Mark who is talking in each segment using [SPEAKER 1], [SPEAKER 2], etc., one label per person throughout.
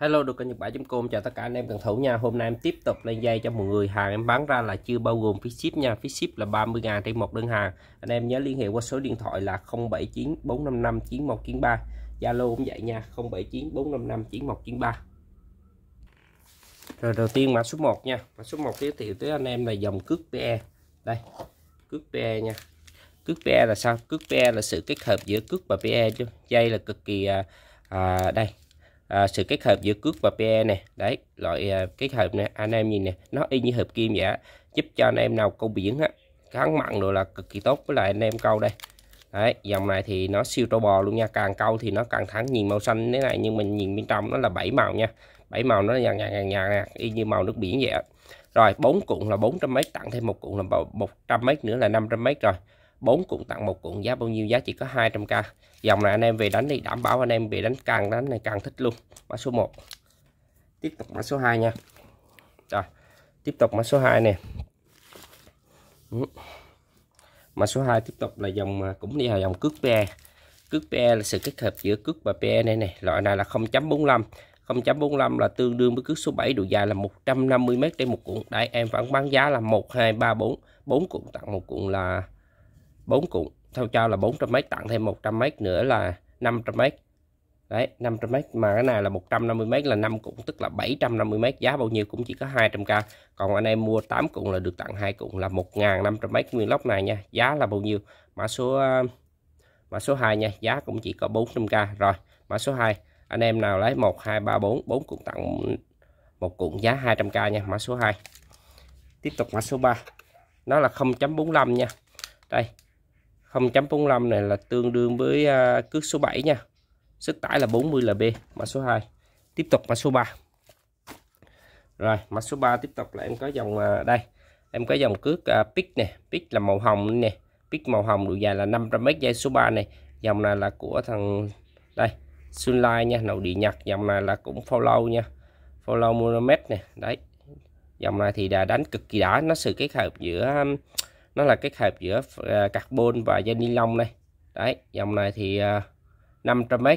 [SPEAKER 1] Hello được kênh nhật bản com chào tất cả anh em cần thủ nha hôm nay em tiếp tục lên dây cho mọi người hàng em bán ra là chưa bao gồm phí ship nha phí ship là 30 ngàn trên một đơn hàng anh em nhớ liên hệ qua số điện thoại là 079 455 9193 Zalo cũng vậy nha 079 455 9193 rồi đầu tiên mã số 1 nha mã số 1 giới thiệu tới anh em là dòng cước PE đây cước PE nha cước PE là sao cước PE là sự kết hợp giữa cước và PE chứ dây là cực kỳ à, à đây à, sự kết hợp giữa cước và PE này đấy loại à, kết hợp này anh em nhìn nè nó y như hợp kim vậy giúp cho anh em nào câu biển á kháng mặn rồi là cực kỳ tốt với lại anh em câu đây đấy dòng này thì nó siêu trâu bò luôn nha càng câu thì nó càng thắng nhìn màu xanh thế này nhưng mình nhìn bên trong nó là bảy màu nha bảy màu nó nhạt nhạt nhạt nhạt y như màu nước biển vậy rồi bốn cuộn là 400 mét tặng thêm một cuộn là một trăm mét nữa là 500 mét rồi bốn cuộn tặng một cuộn giá bao nhiêu giá chỉ có 200k dòng này anh em về đánh đi đảm bảo anh em bị đánh càng đánh này càng thích luôn mã số 1 tiếp tục mã số 2 nha rồi tiếp tục mã số 2 nè ừ. mã số 2 tiếp tục là dòng à, cũng đi là dòng cước PE cước PE là sự kết hợp giữa cước và PE này này loại này là 0.45 0.45 là tương đương với cước số 7 độ dài là 150m trên một cuộn đấy em vẫn bán giá là 1234 4 cuộn tặng một cuộn là bốn cụm theo cho là 400 mét tặng thêm 100 mét nữa là 500 mét đấy 500 mét mà cái này là 150 mét là 5 cụm tức là 750 mét giá bao nhiêu cũng chỉ có 200k còn anh em mua 8 cụm là được tặng hai cụm là 1.500 mét nguyên lốc này nha giá là bao nhiêu mã số mã số 2 nha giá cũng chỉ có 400k rồi mã số 2 anh em nào lấy 1 2 3 4 4 cụm tặng một cụm giá 200k nha mã số 2 tiếp tục mã số 3 nó là 0.45 nha đây 0.45 này là tương đương với à, cước số 7 nha sức tải là 40 lb mã số 2 tiếp tục mã số 3 rồi mã số 3 tiếp tục là em có dòng à, đây em có dòng cước à, pick nè pick là màu hồng nè pick màu hồng độ dài là 500m dây số 3 này dòng này là của thằng đây Sunlight nha nội địa Nhật dòng này là cũng follow nha follow monomet nè đấy dòng này thì đã đánh cực kỳ đã nó sự kết hợp giữa nó là kết hợp giữa ờ, carbon và dây ni lông này đấy dòng này thì 500m ờ,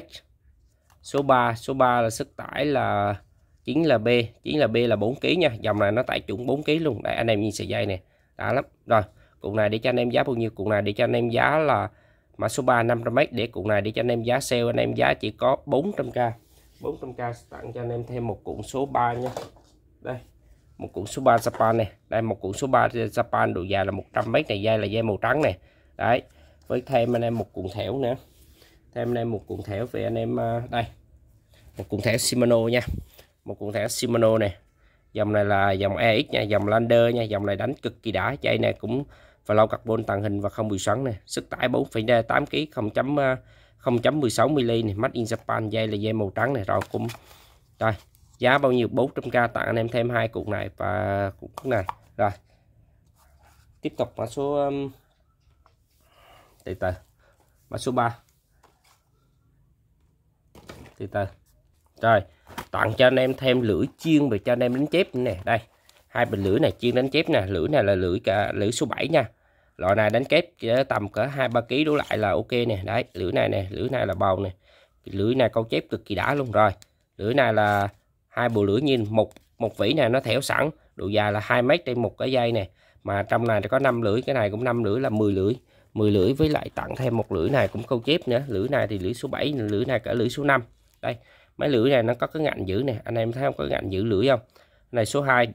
[SPEAKER 1] số 3 số 3 là sức tải là 9 là B 9 là B là 4 kg nha dòng này nó tải chuẩn 4 kg luôn đây anh em nhìn sợi dây này đã lắm rồi cụ này để cho anh em giá bao nhiêu cụ này để cho anh em giá là mã số 3 500m để cụ này để cho anh em giá sale anh em giá chỉ có 400k 400k tặng cho anh em thêm một cuộn số 3 nha đây một cuộn số 3 Japan này đây một cuộn số 3 Japan độ dài là 100m này dây là dây màu trắng này đấy với thêm anh em một cuộn thẻo nữa thêm anh em một cuộn thẻo về anh em à, đây một cuộn thẻo Shimano nha một cuộn thẻo Shimano này dòng này là dòng EX nha dòng Lander nha dòng này đánh cực kỳ đã dây này cũng và lau carbon tàng hình và không bị xoắn này sức tải 4,8 kg 0.0.16 mm này mắt in Japan dây là dây màu trắng này rồi cũng đây giá bao nhiêu 400k tặng anh em thêm hai cục này và cục này rồi tiếp tục mã số um, từ từ mã số 3 từ từ rồi tặng cho anh em thêm lưỡi chiên về cho anh em đánh chép nè đây hai bình lưỡi này chiên đánh chép nè lưỡi này là lưỡi cả lưỡi số 7 nha loại này đánh kép tầm cỡ hai ba kg đổ lại là ok nè đấy lưỡi này nè lưỡi này là bầu nè lưỡi này câu chép cực kỳ đã luôn rồi lưỡi này là hai bộ lưỡi nhìn một một vĩ này nó thẻo sẵn độ dài là 2 mét trên một cái dây này mà trong này có 5 lưỡi cái này cũng 5 lưỡi là 10 lưỡi 10 lưỡi với lại tặng thêm một lưỡi này cũng câu chép nữa lưỡi này thì lưỡi số 7 lưỡi này cả lưỡi số 5 đây mấy lưỡi này nó có cái ngạnh giữ nè anh em thấy không có ngạnh giữ lưỡi không này số 2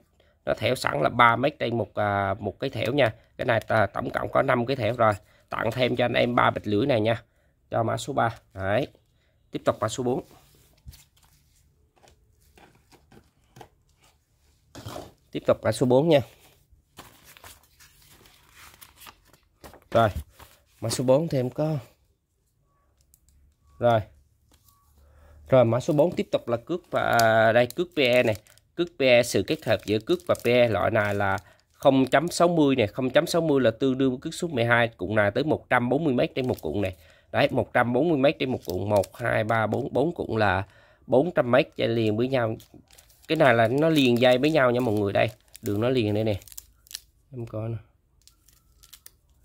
[SPEAKER 1] nó thẻo sẵn là 3 mét trên một à, một cái thẻo nha cái này à, tổng cộng có 5 cái thẻo rồi tặng thêm cho anh em ba bịch lưỡi này nha cho mã số 3 đấy tiếp tục mã số 4 tiếp tục mã số 4 nha rồi mã số 4 thêm có rồi rồi mã số 4 tiếp tục là cước và đây cước PE này cước PE sự kết hợp giữa cước và PE loại này là 0.60 này 0.60 là tương đương với cước số 12 cụm này tới 140 mét trên một cụm này đấy 140 mét trên một cụm 1 2 3 4 4 cụm là 400 mét chạy liền với nhau cái này là nó liền dây với nhau nha mọi người đây đường nó liền đây nè em coi nè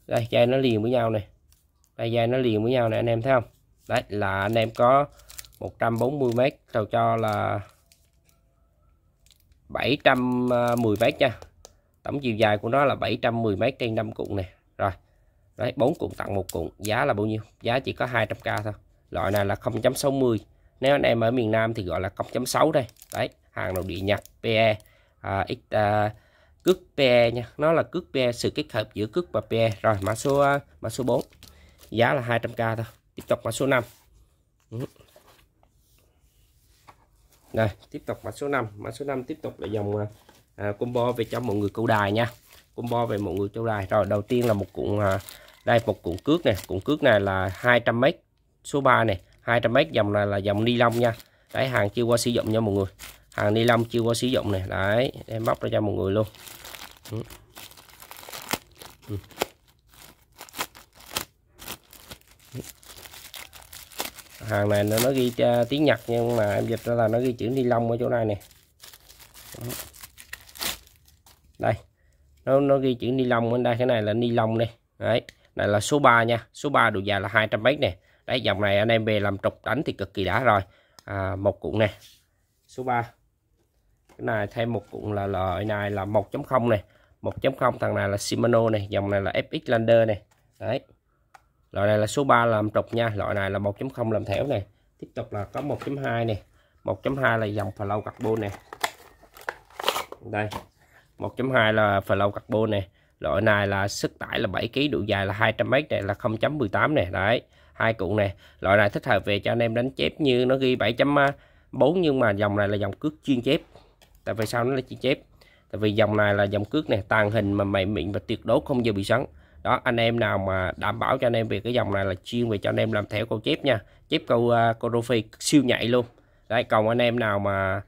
[SPEAKER 1] đây dây nó liền với nhau này đây dây nó liền với nhau này anh em thấy không đấy là anh em có 140 mét tàu cho là 710 mét nha tổng chiều dài của nó là 710 mét trên 5 cụm này rồi đấy 4 cụm tặng một cụm giá là bao nhiêu giá chỉ có 200k thôi loại này là 0.60 nếu anh em ở miền Nam thì gọi là 0.6 đây đấy hàng nội địa nhập PE à, x à, cước PE nha nó là cước PE sự kết hợp giữa cước và PE rồi mã số à, mã số 4 giá là 200k thôi tiếp tục mã số 5 này ừ. tiếp tục mã số 5 mã số 5 tiếp tục là dòng à, à, combo về cho mọi người câu đài nha combo về mọi người câu đài rồi đầu tiên là một cuộn à, đây một cuộn cước này cuộn cước này là 200m số 3 này 200m dòng này là dòng ni lông nha cái hàng chưa qua sử dụng nha mọi người hàng ni lông chưa qua sử dụng này đấy em bóc ra cho mọi người luôn ừ. Ừ. hàng này nó ghi tiếng Nhật nhưng mà em dịch ra là nó ghi chữ ni lông ở chỗ này nè ừ. đây nó nó ghi chữ ni lông ở đây cái này là ni lông đây đấy này là số 3 nha số 3 độ dài là 200 mét nè đấy dòng này anh em về làm trục đánh thì cực kỳ đã rồi à, một cụ này số 3 cái này thêm một cụm là loại này là 1.0 này 1.0 thằng này là Shimano này dòng này là FX Lander này đấy loại này là số 3 làm trục nha loại này là 1.0 làm thẻo này tiếp tục là có 1.2 này 1.2 là dòng flow carbon này đây 1.2 là flow carbon này loại này là sức tải là 7 kg độ dài là 200 m này là 0.18 này đấy hai cụ này loại này thích hợp về cho anh em đánh chép như nó ghi 7.4 nhưng mà dòng này là dòng cước chuyên chép tại vì sao nó là chỉ chép tại vì dòng này là dòng cước này tàn hình mà mày mịn và tuyệt đối không giờ bị xoắn đó anh em nào mà đảm bảo cho anh em về cái dòng này là chuyên về cho anh em làm theo câu chép nha chép câu uh, câu rô phi siêu nhạy luôn đấy còn anh em nào mà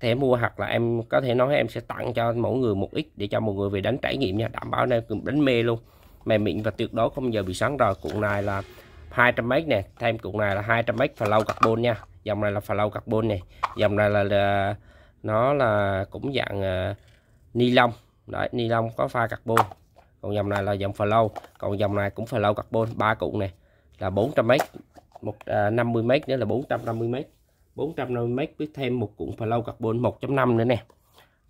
[SPEAKER 1] thể mua hoặc là em có thể nói em sẽ tặng cho mỗi người một ít để cho mọi người về đánh trải nghiệm nha đảm bảo anh em cùng đánh mê luôn mềm mịn và tuyệt đối không giờ bị xoắn rồi cuộn này là 200 mét nè thêm cuộn này là 200 mấy lâu carbon nha dòng này là lâu carbon này dòng này là, là nó là cũng dạng uh, ni lông đấy ni lông có pha carbon còn dòng này là dòng flow còn dòng này cũng flow carbon ba cụ này là 400 mét một à, 50 mét nữa là 450 m 450 mét với thêm một cuộn flow carbon 1.5 nữa nè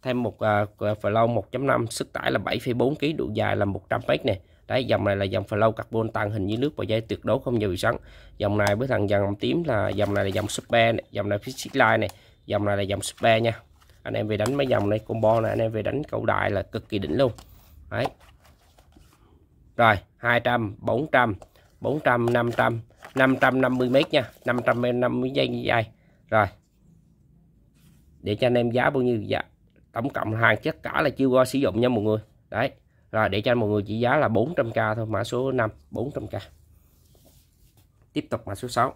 [SPEAKER 1] thêm một à, flow 1.5 sức tải là 7,4 kg độ dài là 100 mét nè đấy dòng này là dòng flow carbon tàng hình dưới nước và dây tuyệt đối không dầu sắn dòng này với thằng dòng tím là dòng này là dòng super này. dòng này phía line này dòng này là dòng spare nha anh em về đánh mấy dòng này combo này anh em về đánh cầu đại là cực kỳ đỉnh luôn đấy rồi 200 400 400 500 550 mét nha 550 giây dài rồi để cho anh em giá bao nhiêu dạ tổng cộng hàng chất cả là chưa qua sử dụng nha mọi người đấy rồi để cho mọi người chỉ giá là 400k thôi mã số 5 400k tiếp tục mã số 6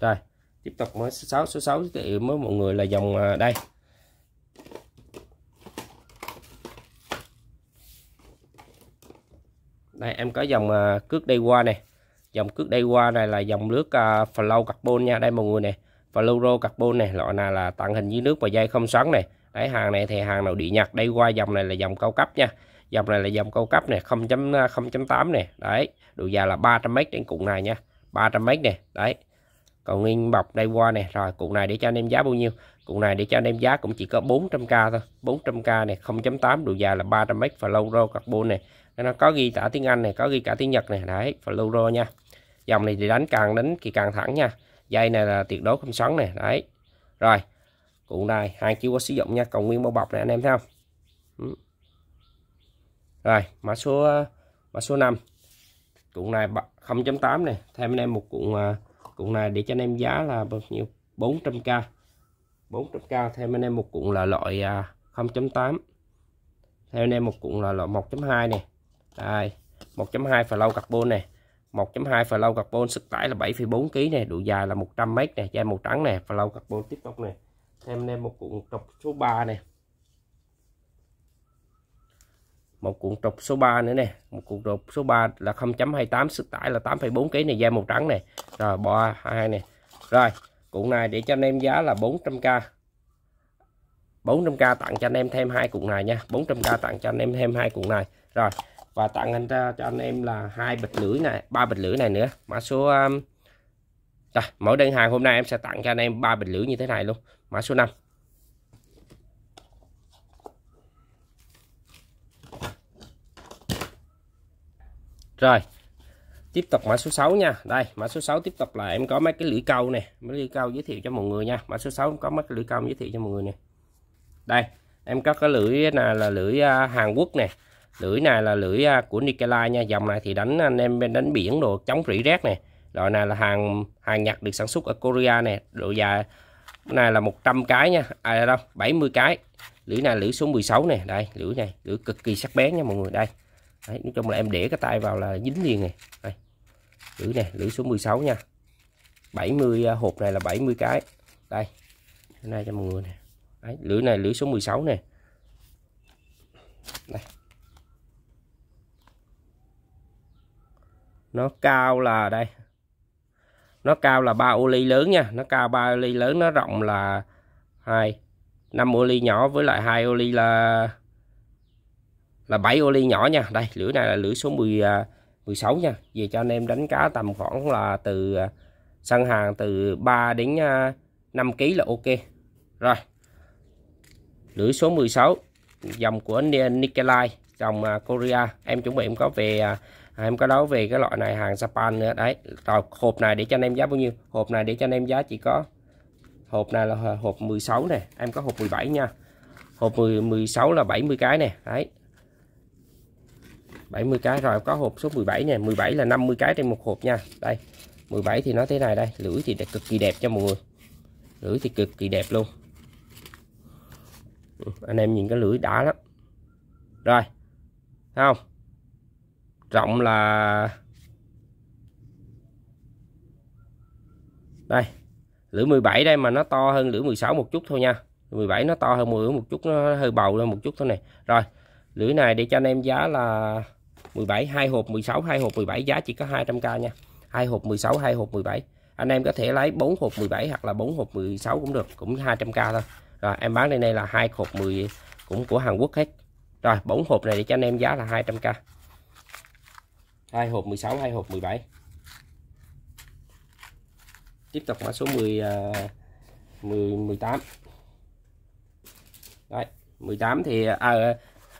[SPEAKER 1] rồi tiếp tục mới số 6 số 6 thì mới mọi người là dòng à, đây đây em có dòng à, cước đây qua này dòng cước đây qua này là dòng nước uh, flow carbon nha đây mọi người này fluoro carbon này loại này là tặng hình dưới nước và dây không xoắn này đấy hàng này thì hàng nào địa nhật đây qua dòng này là dòng cao cấp nha dòng này là dòng cao cấp này 0.0.8 này đấy độ dài là 300m đến cụm này nha 300m này đấy còn nguyên bọc đây qua nè rồi cụ này để cho anh em giá bao nhiêu cụ này để cho anh em giá cũng chỉ có 400k thôi 400k này 0.8 độ dài là 300 m và flow carbon này nó có ghi cả tiếng Anh này có ghi cả tiếng Nhật này đấy và flow nha dòng này thì đánh càng đánh thì càng thẳng nha dây này là tuyệt đối không xoắn này đấy rồi cụ này hai chiếu có sử dụng nha còn nguyên bao bọc này anh em thấy không ừ. rồi mã số mã số 5 cụ này 0.8 này thêm anh em một cuộn à, Cuộn này để cho anh em giá là bao nhiêu? 400k. 400k thêm anh em một cuộn là loại 0.8. À, Theo anh em một cuộn là loại 1.2 này Đây, 1.2 phải lâu carbon nè. 1.2 phải lâu carbon sức tải là 7,4 kg này độ dài là 100 m này dây màu trắng này phải lâu carbon tiếp tục này Thêm anh em một cuộn trọc số 3 này một cuộn trục số 3 nữa nè một cuộn trục số 3 là 0.28 sức tải là 8,4 kg này da màu trắng này rồi bò hai này rồi cuộn này để cho anh em giá là 400k 400k tặng cho anh em thêm hai cuộn này nha 400k tặng cho anh em thêm hai cuộn này rồi và tặng anh ra cho anh em là hai bịch lưỡi này ba bịch lưỡi này nữa mã số um, rồi, mỗi đơn hàng hôm nay em sẽ tặng cho anh em ba bịch lưỡi như thế này luôn mã số 5 rồi tiếp tục mã số 6 nha đây mã số 6 tiếp tục là em có mấy cái lưỡi câu này mấy lưỡi câu giới thiệu cho mọi người nha mã số 6 có mấy cái lưỡi câu giới thiệu cho mọi người nè đây em có cái lưỡi này là lưỡi à, Hàn Quốc này lưỡi này là lưỡi à, của Nikolai nha dòng này thì đánh anh em bên đánh biển đồ chống rỉ rác này loại này là hàng hàng Nhật được sản xuất ở Korea này độ dài này là 100 cái nha à đâu 70 cái lưỡi này lưỡi số 16 này đây lưỡi này lưỡi cực kỳ sắc bén nha mọi người đây Đấy, nói chung là em để cái tay vào là dính liền này đây. À, lưỡi này lưỡi số 16 nha 70 hộp này là 70 cái đây hôm cho mọi người này lưỡi này lưỡi số 16 này đây. nó cao là đây nó cao là ba ô ly lớn nha nó cao ba ô ly lớn nó rộng là hai năm ô ly nhỏ với lại hai ô ly là là 7 ô ly nhỏ nha đây lưỡi này là lưỡi số 10 16 à, nha về cho anh em đánh cá tầm khoảng là từ à, sân hàng từ 3 đến 5 à, kg là ok rồi lưỡi số 16 dòng của Nikolai dòng Korea em chuẩn bị em có về em có đấu về cái loại này hàng Japan nữa đấy rồi hộp này để cho anh em giá bao nhiêu hộp này để cho anh em giá chỉ có hộp này là hộp 16 này em có hộp 17 nha hộp 10, 16 là 70 cái này đấy 70 cái rồi có hộp số 17 này 17 là 50 cái trên một hộp nha đây 17 thì nó thế này đây lưỡi thì cực kỳ đẹp cho mọi người lưỡi thì cực kỳ đẹp luôn ừ, anh em nhìn cái lưỡi đã lắm rồi Thấy không rộng là đây lưỡi 17 đây mà nó to hơn lưỡi 16 một chút thôi nha 17 nó to hơn 10 một chút nó hơi bầu lên một chút thôi này rồi lưỡi này để cho anh em giá là 17 hai hộp 16 hai hộp 17 giá chỉ có 200k nha hai hộp 16 hai hộp 17 anh em có thể lấy 4 hộp 17 hoặc là 4 hộp 16 cũng được cũng 200k thôi rồi em bán đây này là hai hộp 10 cũng của Hàn Quốc hết rồi 4 hộp này để cho anh em giá là 200k hai hộp 16 hai hộp 17 tiếp tục mã số 10 10 18 Đấy, 18 thì à,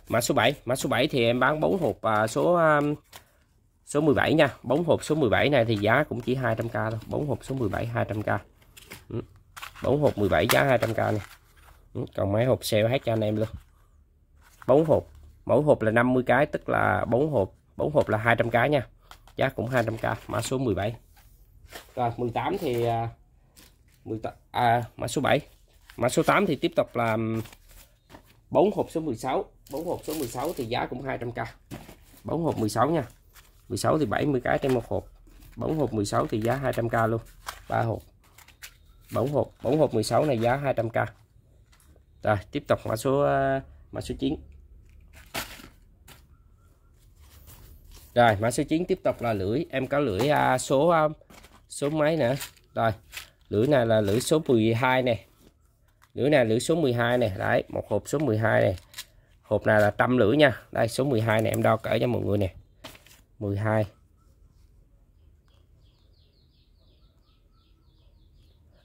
[SPEAKER 1] mã số 7 mã số 7 thì em bán 4 hộp à, số um, số 17 nha 4 hộp số 17 này thì giá cũng chỉ 200k thôi 4 hộp số 17 200k 4 hộp 17 giá 200k này ừ, còn mấy hộp sale hết cho anh em luôn 4 hộp mỗi hộp là 50 cái tức là 4 hộp 4 hộp là 200 cái nha giá cũng 200k mã số 17 rồi 18 thì 18, à, à, mã số 7 mã số 8 thì tiếp tục là 4 um, hộp số 16 bốn hộp số 16 thì giá cũng 200k bốn hộp 16 nha 16 thì 70 cái trên một hộp bốn hộp 16 thì giá 200k luôn ba hộp bốn hộp bốn hộp 16 này giá 200k rồi tiếp tục mã số ờ, mã số 9 rồi mã số 9 tiếp tục là lưỡi em có lưỡi à, số ờ, số mấy nữa rồi lưỡi này là lưỡi số 12 này lưỡi này lưỡi số 12 này đấy một hộp số 12 này hộp này là trăm lưỡi nha đây số 12 này em đo cỡ cho mọi người nè 12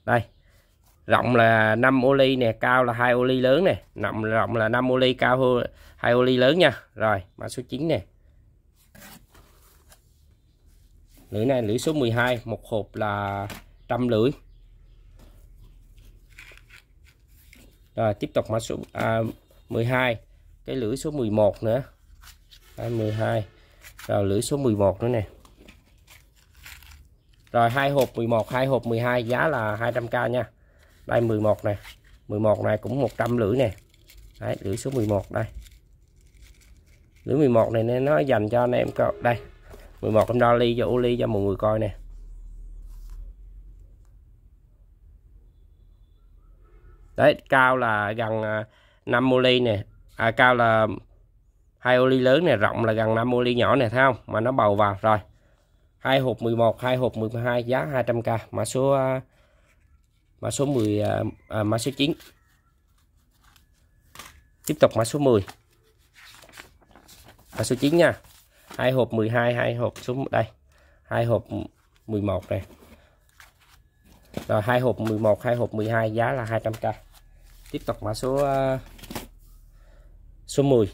[SPEAKER 1] đây rộng là 5 ô ly nè cao là hai ô ly lớn nè nằm rộng là 5 ô ly cao hơn hai ô ly lớn nha rồi mã số 9 nè lưỡi này lưỡi số 12 một hộp là trăm lưỡi rồi tiếp tục mã số à, 12 cái lưỡi số 11 nữa Đấy, 12 rồi lưỡi số 11 nữa nè rồi hai hộp 11 hai hộp 12 giá là 200k nha đây 11 này 11 này cũng 100 lưỡi nè Đấy, lưỡi số 11 đây lưỡi 11 này nó dành cho anh em coi đây 11 em đo ly cho ô ly cho mọi người coi nè đấy cao là gần 5 mô ly nè à, cao là hai ô ly lớn này rộng là gần 5 ô ly nhỏ này thấy không mà nó bầu vào rồi hai hộp 11 hai hộp 12 giá 200k mã số mã số 10 à, mã số 9 à, à, tiếp tục mã số 10 mã số 9 nha hai hộp 12 hai hộp xuống đây hai hộp 11 này rồi hai hộp 11 hai hộp 12 giá là 200k tiếp tục mã số à, số 10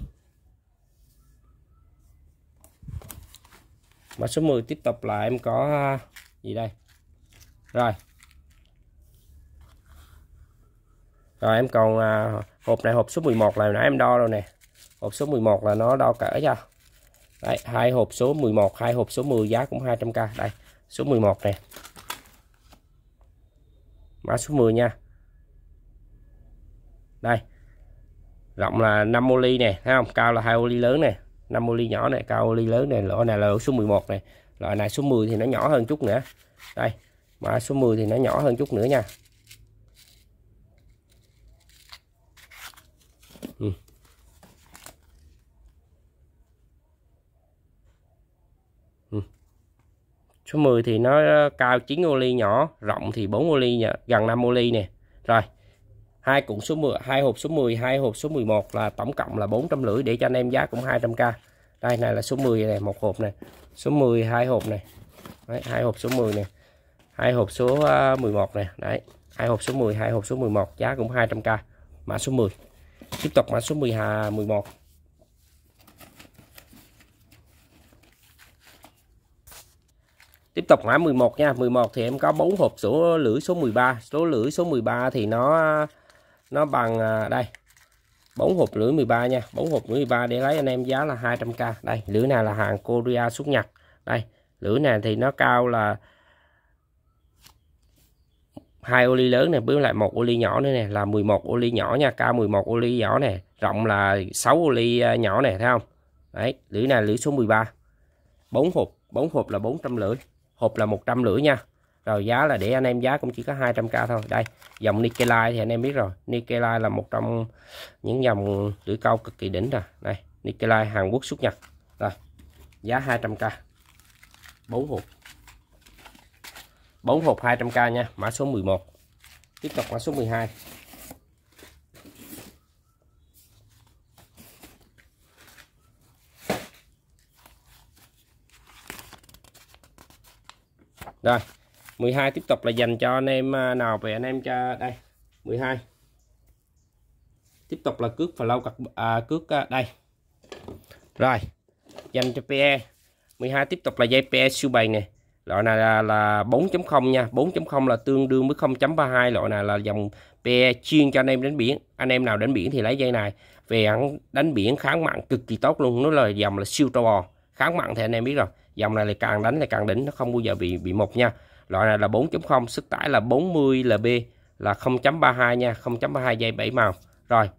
[SPEAKER 1] mã số 10 tiếp tục là em có à, gì đây rồi rồi em còn à, hộp này hộp số 11 là nãy em đo rồi nè hộp số 11 là nó đo cỡ cho đấy hai hộp số 11 hai hộp số 10 giá cũng 200k đây số 11 nè mã số 10 nha đây rộng là 5 ô ly nè thấy không cao là hai ô ly lớn nè 5 ô ly nhỏ này cao ô ly lớn này loại này là loại số 11 này loại này số 10 thì nó nhỏ hơn chút nữa đây mà số 10 thì nó nhỏ hơn chút nữa nha ừ. Ừ. số 10 thì nó cao 9 ô ly nhỏ rộng thì 4 ô ly gần 5 ô ly nè rồi hai cuộn số 10 hai hộp số 10 hai hộp số 11 là tổng cộng là lưỡi để cho anh em giá cũng 200k đây này là số 10 này một hộp này số 10 hai hộp này đấy, hai hộp số 10 này hai hộp số 11 à, này đấy hai hộp số 10 hai hộp số 11 giá cũng 200k mã số 10 tiếp tục mã số 10 hà 11 Tiếp tục mã 11 nha, 11 thì em có 4 hộp số lưỡi số 13, số lưỡi số 13 thì nó nó bằng à, đây bốn hộp lưỡi 13 nha bốn hộp lưỡi 13 để lấy anh em giá là 200k đây lưỡi này là hàng Korea xuất Nhật đây lưỡi này thì nó cao là hai ô ly lớn này với lại một ô ly nhỏ nữa nè là 11 ô ly nhỏ nha cao 11 ô ly nhỏ nè rộng là 6 ô ly à, nhỏ nè thấy không đấy lưỡi này lưỡi số 13 bốn hộp bốn hộp là 400 lưỡi hộp là 100 lưỡi nha rồi giá là để anh em giá cũng chỉ có 200k thôi đây dòng Nikelite thì anh em biết rồi Nikelite là một trong những dòng lưỡi câu cực kỳ đỉnh rồi đây Nikelite Hàn Quốc xuất nhập rồi giá 200k 4 hộp 4 hộp 200k nha mã số 11 tiếp tục mã số 12 rồi 12 tiếp tục là dành cho anh em à, nào về anh em cho đây 12 tiếp tục là cước và lâu cặp à, cước à, đây rồi dành cho PE 12 tiếp tục là dây PE siêu bày này loại này là, là 4.0 nha 4.0 là tương đương với 0.32 loại này là dòng PE chuyên cho anh em đến biển anh em nào đến biển thì lấy dây này về đánh biển kháng mặn cực kỳ tốt luôn nó là dòng là siêu trâu bò kháng mặn thì anh em biết rồi dòng này là càng đánh là càng đỉnh nó không bao giờ bị bị mục nha loại này là 4.0 sức tải là 40 lb là 0.32 nha 0.32 dây 7 màu rồi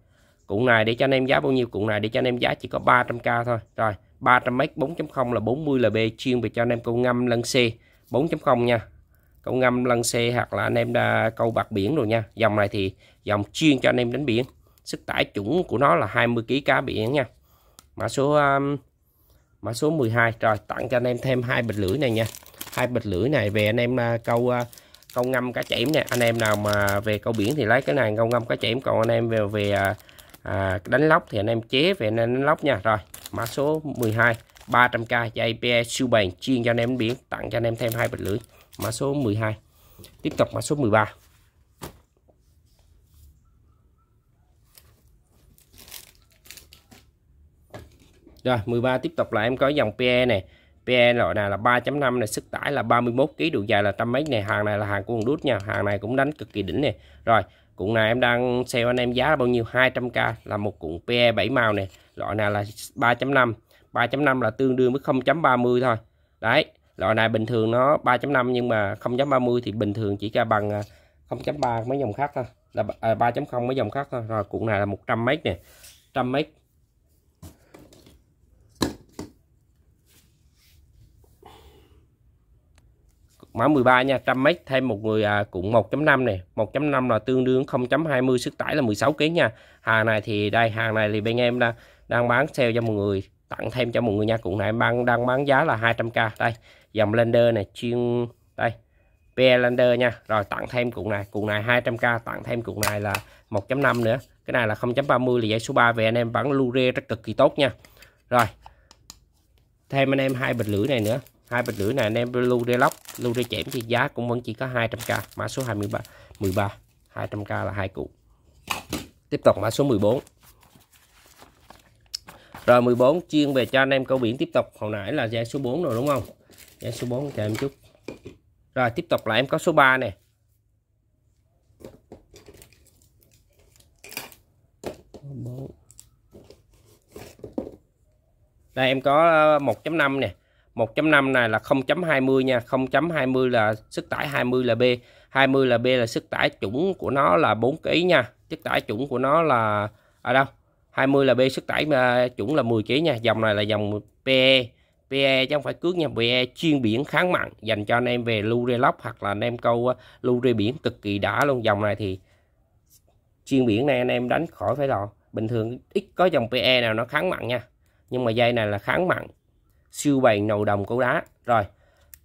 [SPEAKER 1] cụ này để cho anh em giá bao nhiêu cụ này để cho anh em giá chỉ có 300k thôi rồi 300m 4.0 là 40 lb chuyên về cho anh em câu ngâm lân xe 4.0 nha câu ngâm lân xe hoặc là anh em đã à, câu bạc biển rồi nha dòng này thì dòng chuyên cho anh em đánh biển sức tải chuẩn của nó là 20 kg cá biển nha mã số à, mã số 12 rồi tặng cho anh em thêm hai bịch lưỡi này nha hai bịch lưỡi này về anh em à, câu à, câu ngâm cá chẽm nè anh em nào mà về câu biển thì lấy cái này câu ngâm cá chẽm còn anh em về về à, à đánh lóc thì anh em chế về anh em đánh lóc nha rồi mã số 12 300k dây pe siêu bền chuyên cho anh em biển tặng cho anh em thêm hai bịch lưỡi mã số 12 tiếp tục mã số 13 rồi 13 tiếp tục là em có dòng PE này PE loại này là 3.5 này sức tải là 31 kg độ dài là trăm mấy này hàng này là hàng của con đút nha hàng này cũng đánh cực kỳ đỉnh này rồi cuộn này em đang sale anh em giá bao nhiêu 200k là một cuộn PE 7 màu này loại này là 3.5 3.5 là tương đương với 0.30 thôi đấy loại này bình thường nó 3.5 nhưng mà 0.30 thì bình thường chỉ ca bằng 0.3 à, mấy dòng khác thôi là à, 3.0 mấy dòng khác thôi rồi cuộn này là 100 mét nè trăm mét mã 13 nha, trăm mét thêm một người à, cũng 1.5 này, 1.5 là tương đương 0.20 sức tải là 16 kg nha. Hàng này thì đây hàng này thì bên em đang đang bán sale cho mọi người, tặng thêm cho mọi người nha. Cũng này em đang đang bán giá là 200k. Đây, dòng Lander này chuyên đây e lander nha. Rồi tặng thêm cuộn này, cuộn này 200k, tặng thêm cuộn này là 1.5 nữa. Cái này là 0.30 là dãy số 3 về anh em bán lure rất cực kỳ tốt nha. Rồi. Thêm anh em hai bịch lưỡi này nữa hai bình lưỡi này anh em lưu để lóc lưu để chém thì giá cũng vẫn chỉ có 200k mã số 23 13 200k là hai cụ tiếp tục mã số 14 rồi 14 chuyên về cho anh em câu biển tiếp tục hồi nãy là dạng số 4 rồi đúng không dạng số 4 cho em chút rồi tiếp tục là em có số 3 nè đây em có 1.5 nè 1.5 này là 0.20 nha 0.20 là sức tải 20 là B 20 là B là sức tải chuẩn của nó là 4 kg nha sức tải chuẩn của nó là ở à đâu 20 là B sức tải à, chuẩn là 10 kg nha dòng này là dòng PE PE chứ không phải cước nha PE chuyên biển kháng mặn dành cho anh em về lưu rê lóc hoặc là anh em câu à, lưu rê biển cực kỳ đã luôn dòng này thì chuyên biển này anh em đánh khỏi phải lo bình thường ít có dòng PE nào nó kháng mặn nha nhưng mà dây này là kháng mặn siêu bày nồi đồng cấu đá rồi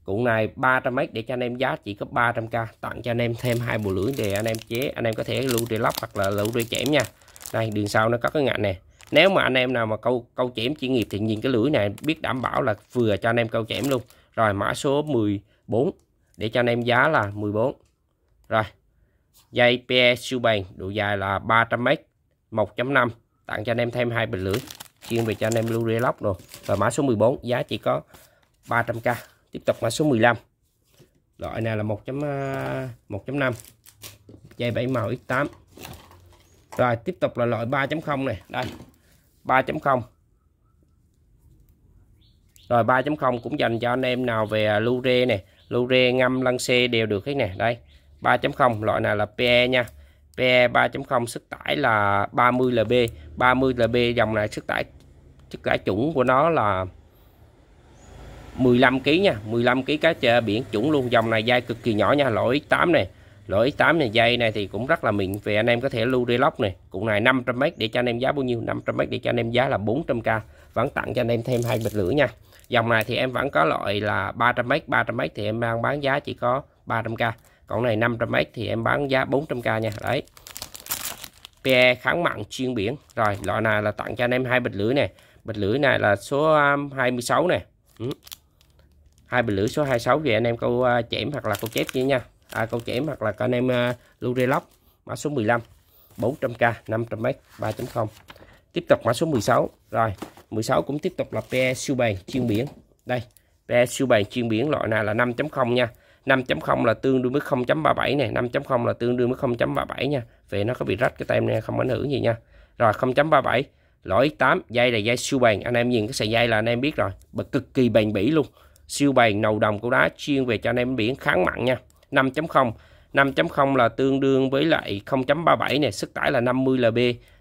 [SPEAKER 1] cụ này 300 mét để cho anh em giá chỉ có 300k tặng cho anh em thêm hai bộ lưỡi để anh em chế anh em có thể lưu trì lắp hoặc là lưu trì chém nha đây đường sau nó có cái ngạnh nè nếu mà anh em nào mà câu câu chém chuyên nghiệp thì nhìn cái lưỡi này biết đảm bảo là vừa cho anh em câu chém luôn rồi mã số 14 để cho anh em giá là 14 rồi dây pe siêu bền độ dài là 300 mét 1.5 tặng cho anh em thêm hai bình lưỡi chuyên về cho anh em lưu rê lóc rồi và mã số 14 giá chỉ có 300k tiếp tục mã số 15 loại này là 1.1.5 à, dây 7 màu x8 rồi tiếp tục là loại 3.0 này đây 3.0 rồi 3.0 cũng dành cho anh em nào về à, lưu này lưu ngâm lăng xe đều được hết nè đây 3.0 loại này là PE nha PE 3.0 sức tải là 30 lb 30 lb dòng này sức tải sức tải chuẩn của nó là 15 kg nha 15 kg cá biển chuẩn luôn dòng này dây cực kỳ nhỏ nha lỗi 8 này lỗi 8 này dây này thì cũng rất là mịn về anh em có thể lưu relock này cụ này 500m để cho anh em giá bao nhiêu 500m để cho anh em giá là 400k vẫn tặng cho anh em thêm hai bịch lửa nha dòng này thì em vẫn có loại là 300m 300m thì em đang bán giá chỉ có 300k còn này 500x thì em bán giá 400k nha đấy PE kháng mặn chuyên biển rồi loại này là tặng cho anh em hai bịch lưỡi này bịch lưỡi này là số 26 um, này ừ. hai bịch lưỡi số 26 thì anh em câu uh, chẽm hoặc là câu chép kia nha à, câu chẽm hoặc là anh em uh, lưu relock mã số 15 400k 500m 3.0 tiếp tục mã số 16 rồi 16 cũng tiếp tục là PE siêu bền chuyên biển đây PE siêu bền chuyên biển loại này là 5.0 nha 5.0 là tương đương với 0.37 này 5.0 là tương đương với 0.37 nha về nó có bị rách cái tem này không ảnh hưởng gì nha rồi 0.37 lõi 8 dây là dây siêu bền anh em nhìn cái sợi dây là anh em biết rồi bật cực kỳ bền bỉ luôn siêu bền nầu đồng của đá chuyên về cho anh em biển kháng mặn nha 5.0 5.0 là tương đương với lại 0.37 này sức tải là 50 lb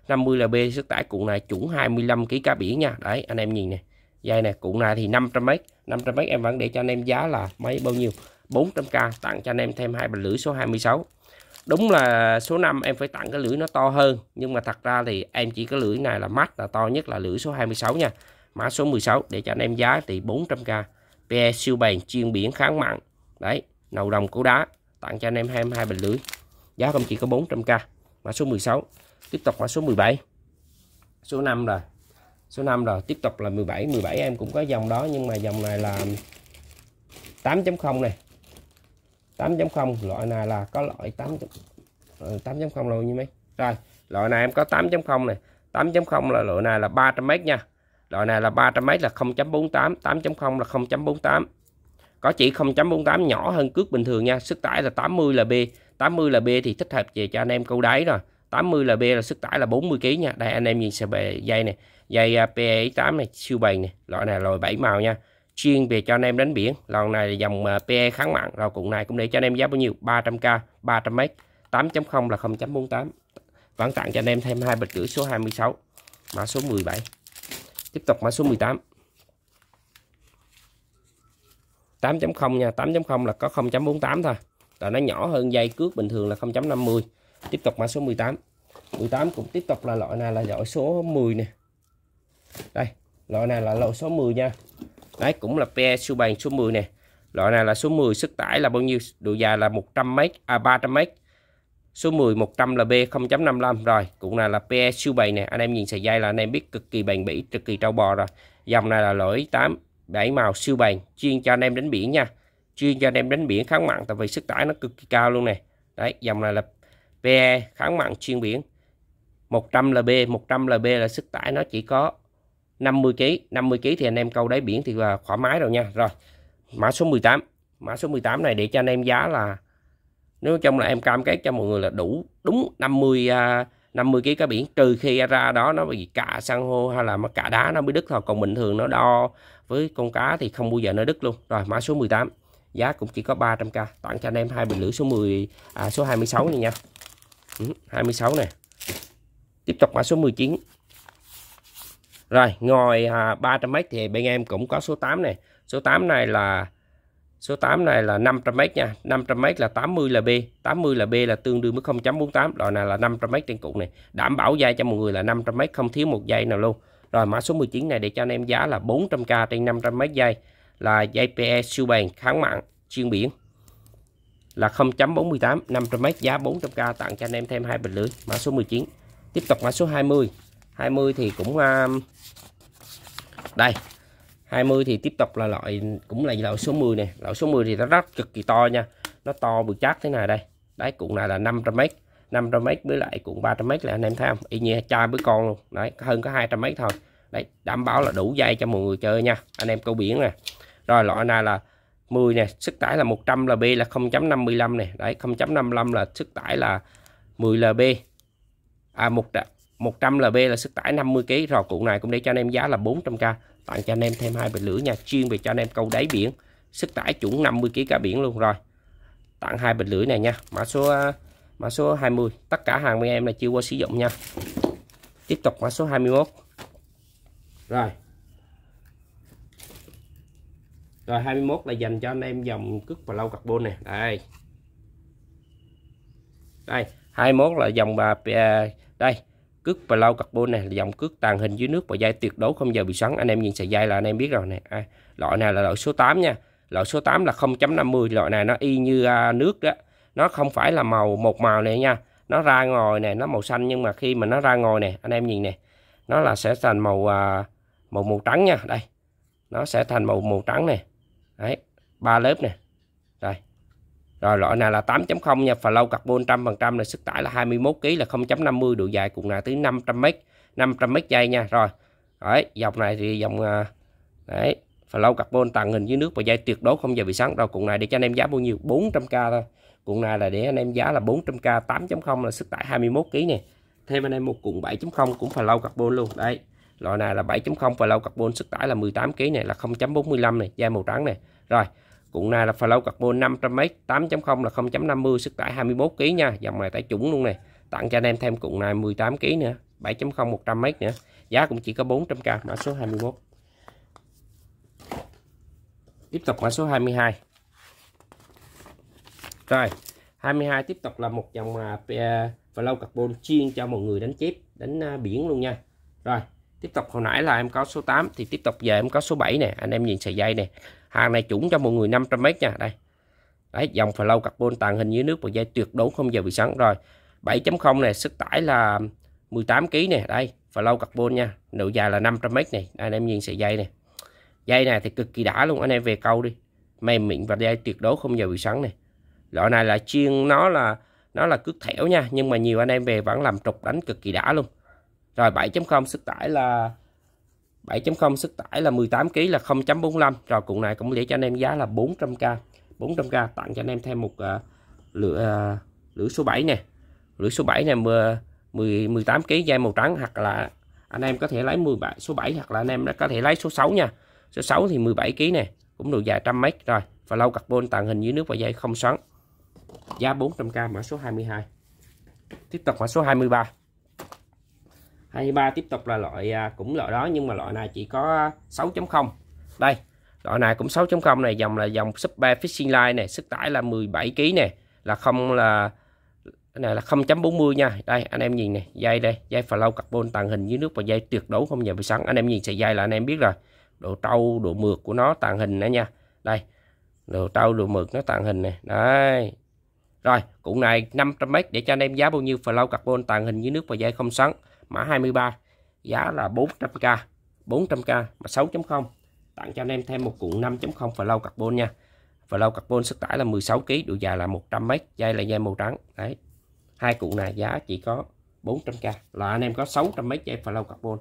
[SPEAKER 1] 50 lb sức tải cuộn này chuẩn 25 kg cá biển nha đấy anh em nhìn này dây này cuộn này thì 500 m 500 m em vẫn để cho anh em giá là mấy bao nhiêu 400k tặng cho anh em thêm hai bình lưỡi số 26 đúng là số 5 em phải tặng cái lưỡi nó to hơn nhưng mà thật ra thì em chỉ có lưỡi này là mắt là to nhất là lưỡi số 26 nha mã số 16 để cho anh em giá thì 400k pe siêu bền chuyên biển kháng mặn đấy nầu đồng cổ đá tặng cho anh em 22 bình lưỡi giá không chỉ có 400k mã số 16 tiếp tục mã số 17 số 5 rồi số 5 rồi tiếp tục là 17 17 em cũng có dòng đó nhưng mà dòng này là 8.0 này 8.0 loại này là có loại 8 8.0 ờ, luôn như mấy rồi loại này em có 8.0 này 8.0 là loại này là 300m nha loại này là 300m là 0.48 8.0 là 0.48 có chỉ 0.48 nhỏ hơn cước bình thường nha sức tải là 80 lb 80 b thì thích hợp về cho anh em câu đáy rồi 80 lb là sức tải là 40 kg nha đây anh em nhìn sợi dây này dây à, PE8 này siêu bền này loại này loại 7 màu nha chuyên về cho anh em đánh biển lần này là dòng à, PE kháng mặn rồi cụ này cũng để cho anh em giá bao nhiêu 300k 300m 8.0 là 0.48 vẫn tặng cho anh em thêm hai bịch cửa số 26 mã số 17 tiếp tục mã số 18 8.0 nha 8.0 là có 0.48 thôi là nó nhỏ hơn dây cước bình thường là 0.50 tiếp tục mã số 18 18 cũng tiếp tục là loại này là loại số 10 nè đây loại này là loại số 10 nha đấy cũng là pe siêu bền số 10 nè loại này là số 10 sức tải là bao nhiêu độ dài là 100m à 300m số 10 100 là B 0.55 rồi cũng là là PE siêu bày nè anh em nhìn sợi dây là anh em biết cực kỳ bền bỉ cực kỳ trâu bò rồi dòng này là lỗi 8 bảy màu siêu bền chuyên cho anh em đánh biển nha chuyên cho anh em đánh biển kháng mặn tại vì sức tải nó cực kỳ cao luôn nè đấy dòng này là PE kháng mặn chuyên biển 100 là B 100 là B là sức tải nó chỉ có 50 kg 50 kg thì anh em câu đáy biển thì là thoải mái rồi nha rồi mã số 18 mã số 18 này để cho anh em giá là nếu trong là em cam kết cho mọi người là đủ đúng 50 uh, 50 kg cá biển trừ khi ra đó nó bị cạ san hô hay là mắc cạ đá nó mới đứt thôi còn bình thường nó đo với con cá thì không bao giờ nó đứt luôn rồi mã số 18 giá cũng chỉ có 300k tặng cho anh em hai bình lửa số 10 à, số 26 này nha ừ, 26 này tiếp tục mã số 19 rồi, ngồi à, 300 mét thì bên em cũng có số 8 này. Số 8 này là số 8 này là 500 mét nha. 500 mét là 80 là B, 80 là B là tương đương với 0.48. Loại này là 500 mét trên cụ này. Đảm bảo dây cho mọi người là 500 mét không thiếu một dây nào luôn. Rồi mã số 19 này để cho anh em giá là 400k trên 500 mét dây là dây PE siêu bền kháng mặn chuyên biển là 0.48 500m giá 400k tặng cho anh em thêm hai bình lưới mã số 19 tiếp tục mã số 20 20 thì cũng um, đây 20 thì tiếp tục là loại cũng là loại số 10 này loại số 10 thì nó rất cực kỳ to nha nó to bự chắc thế này đây đấy cũng này là 500m 500m với lại cuộn 300m là anh em thấy không y như cha với con luôn đấy hơn có 200m thôi đấy đảm bảo là đủ dây cho mọi người chơi nha anh em câu biển nè rồi loại này là 10 nè sức tải là 100 lb là 0.55 nè đấy 0.55 là sức tải là 10 lb à một 100 lb là sức tải 50 kg rò cụ này cũng để cho anh em giá là 400k tặng cho anh em thêm hai bình lửa nha chuyên về cho anh em câu đáy biển sức tải chuẩn 50 kg cá biển luôn rồi tặng hai bình lưỡi này nha mã số mã số 20 tất cả hàng bên em là chưa qua sử dụng nha tiếp tục mã số 21 rồi rồi 21 là dành cho anh em dòng cước và lâu carbon này đây đây 21 là dòng bà à, đây cước plow carbon này là dòng cước tàn hình dưới nước và dây tuyệt đối không giờ bị xoắn anh em nhìn sợi dây là anh em biết rồi này à, loại này là loại số 8 nha loại số 8 là 0.50 loại này nó y như à, nước đó nó không phải là màu một màu này nha nó ra ngồi nè nó màu xanh nhưng mà khi mà nó ra ngồi nè anh em nhìn nè nó là sẽ thành màu à, màu màu trắng nha đây nó sẽ thành màu màu trắng nè đấy ba lớp này rồi loại này là 8.0 nha, phà lâu carbon 100% là sức tải là 21 kg là 0.50 độ dài cùng là tới 500 m, 500 m dây nha. Rồi. Đấy, dòng này thì dòng à, đấy, phà carbon tàng hình dưới nước và dây tuyệt đối không giờ bị sắn. Rồi cùng này để cho anh em giá bao nhiêu? 400k thôi. Cuộn này là để anh em giá là 400k 8.0 là sức tải 21 kg nè. Thêm anh em một cuộn 7.0 cũng phải lâu carbon luôn. Đây. Loại này là 7.0 và lâu carbon sức tải là 18 kg này là 0.45 này, dây màu trắng này. Rồi, Cuộn này là flow carbon 500m 8.0 là 0.50 sức tải 21 kg nha, dòng này tải chuẩn luôn này. Tặng cho anh em thêm cuộn này 18 kg nữa, 7.0 100m nữa. Giá cũng chỉ có 400k, mã số 21. Tiếp tục mã số 22. Rồi, 22 tiếp tục là một dòng à, à, flow carbon chuyên cho mọi người đánh chép, đánh à, biển luôn nha. Rồi, tiếp tục hồi nãy là em có số 8 thì tiếp tục giờ em có số 7 nè, anh em nhìn sợi dây nè hàng này chuẩn cho mọi người 500 mét nha đây đấy dòng flow carbon tàng hình dưới nước và dây tuyệt đối không giờ bị sẵn rồi 7.0 này sức tải là 18 kg nè đây flow carbon nha độ dài là 500 mét này anh em nhìn sợi dây này dây này thì cực kỳ đã luôn anh em về câu đi mềm mịn và dây tuyệt đối không giờ bị sẵn này loại này là chuyên nó là nó là cước thẻo nha nhưng mà nhiều anh em về vẫn làm trục đánh cực kỳ đã luôn rồi 7.0 sức tải là 7.0 sức tải là 18 kg là 0.45 rồi cụ này cũng để cho anh em giá là 400k 400k tặng cho anh em thêm một uh, lửa uh, lửa số 7 nè lưỡi số 7 này 10, 18 kg dây màu trắng hoặc là anh em có thể lấy 17 số 7 hoặc là anh em có thể lấy số 6 nha. Số 6 thì 17 kg nè, cũng độ dài trăm mét rồi. Và lâu carbon tàng hình dưới nước và dây không xoắn. Giá 400k mã số 22. Tiếp tục mã số 23. 23 tiếp tục là loại à, cũng loại đó nhưng mà loại này chỉ có 6.0 đây loại này cũng 6.0 này dòng là dòng super fishing line này sức tải là 17 kg này là không là này là 0.40 nha đây anh em nhìn này dây đây dây flow carbon tàng hình dưới nước và dây tuyệt đối không nhờ bị sẵn anh em nhìn sợi dây là anh em biết rồi độ trâu độ mượt của nó tàng hình nữa nha đây độ trâu độ mượt nó tàng hình này đấy rồi, cụ này 500m để cho anh em giá bao nhiêu flow carbon tàng hình dưới nước và dây không xoắn mã 23 giá là 400k 400k mà 6.0 tặng cho anh em thêm một cuộn 5.0 flow carbon nha flow carbon sức tải là 16 kg độ dài là 100m dây là dây màu trắng đấy hai cuộn này giá chỉ có 400k là anh em có 600 mấy dây flow carbon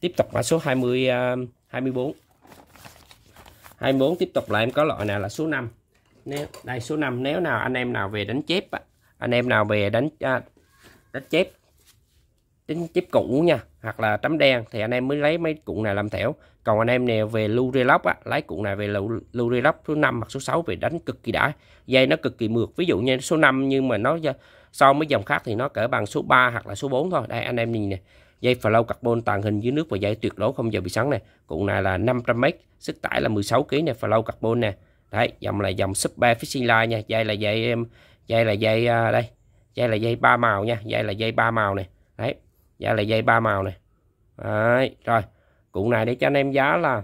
[SPEAKER 1] tiếp tục mã số 20 uh, 24 24 tiếp tục là em có loại nào là số 5 nếu đây số 5 nếu nào anh em nào về đánh chép anh em nào về đánh à, đánh chép chính chip cũ nha hoặc là tấm đen thì anh em mới lấy mấy cuộn này làm thẻo còn anh em nè về lưu relock á lấy cuộn này về lưu, lưu relock số 5 hoặc số 6 về đánh cực kỳ đã dây nó cực kỳ mượt ví dụ như số 5 nhưng mà nó so với dòng khác thì nó cỡ bằng số 3 hoặc là số 4 thôi đây anh em nhìn nè dây flow carbon tàng hình dưới nước và dây tuyệt đối không giờ bị sắn này cuộn này là 500m sức tải là 16 kg nè flow carbon nè đấy dòng là dòng super fishing line nha dây là dây dây là dây à, đây dây là dây ba màu nha dây là dây ba màu này đấy dạ là dây ba màu này Đấy, rồi cụ này để cho anh em giá là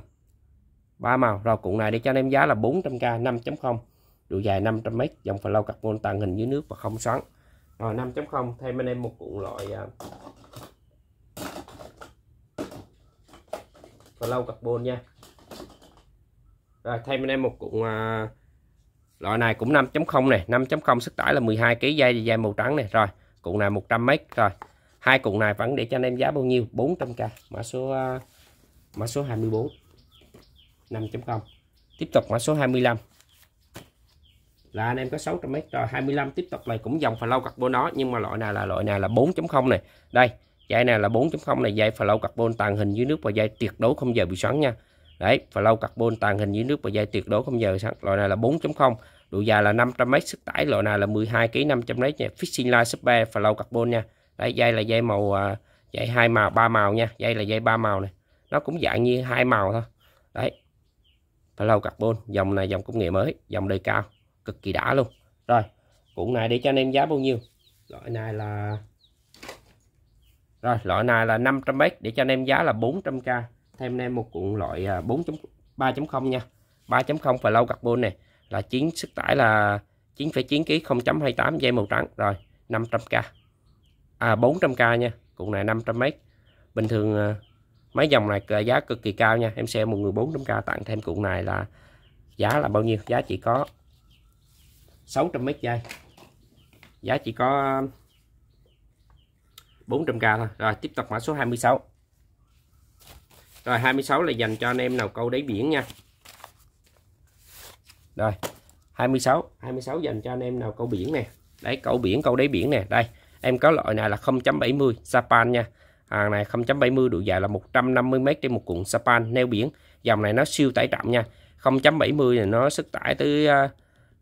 [SPEAKER 1] ba màu rồi cụ này để cho anh em giá là 400k 5.0 độ dài 500m dòng phần flow carbon tàng hình dưới nước và không xoắn rồi 5.0 thêm anh em một cuộn loại phần à, flow carbon nha rồi thêm anh em một cuộn à, loại này cũng 5.0 này 5.0 sức tải là 12 kg dây dây màu trắng này rồi cuộn này 100 m rồi hai cục này vẫn để cho anh em giá bao nhiêu 400k mã số à, mã số 24 5.0 tiếp tục mã số 25 là anh em có 600 mét rồi 25 tiếp tục này cũng dòng phà lâu carbon đó nhưng mà loại này là loại này là 4.0 này đây dây này là 4.0 này dây phà lâu carbon tàng hình dưới nước và dây tuyệt đối không giờ bị xoắn nha đấy phà lâu carbon tàng hình dưới nước và dây tuyệt đối không giờ xoắn loại này là 4.0 độ dài là 500 mét sức tải loại này là 12 kg 500 mét nha fishing line super phà lâu carbon nha đây dây là dây màu à, dây hai màu ba màu nha dây là dây ba màu này nó cũng dạng như hai màu thôi đấy lâu carbon dòng này dòng công nghệ mới dòng đời cao cực kỳ đã luôn rồi cuộn này để cho anh em giá bao nhiêu loại này là rồi loại này là 500 mét để cho anh em giá là 400k thêm anh em một cuộn loại 4.3.0 à, nha 3.0 và lâu carbon này là chín sức tải là 9,9 kg 0.28 dây màu trắng rồi 500k à 400k nha cụ này 500 m bình thường à, mấy dòng này giá cực kỳ cao nha em xem một người 400k tặng thêm cụ này là giá là bao nhiêu giá chỉ có 600 m dây giá chỉ có 400k à, thôi rồi tiếp tục mã số 26 rồi 26 là dành cho anh em nào câu đáy biển nha rồi 26 26 dành cho anh em nào câu biển nè đấy câu biển câu đáy biển nè đây em có loại này là 0.70 sapan nha hàng này 0.70 độ dài là 150m trên một cuộn sapan neo biển dòng này nó siêu tải trọng nha 0.70 này nó sức tải tới à,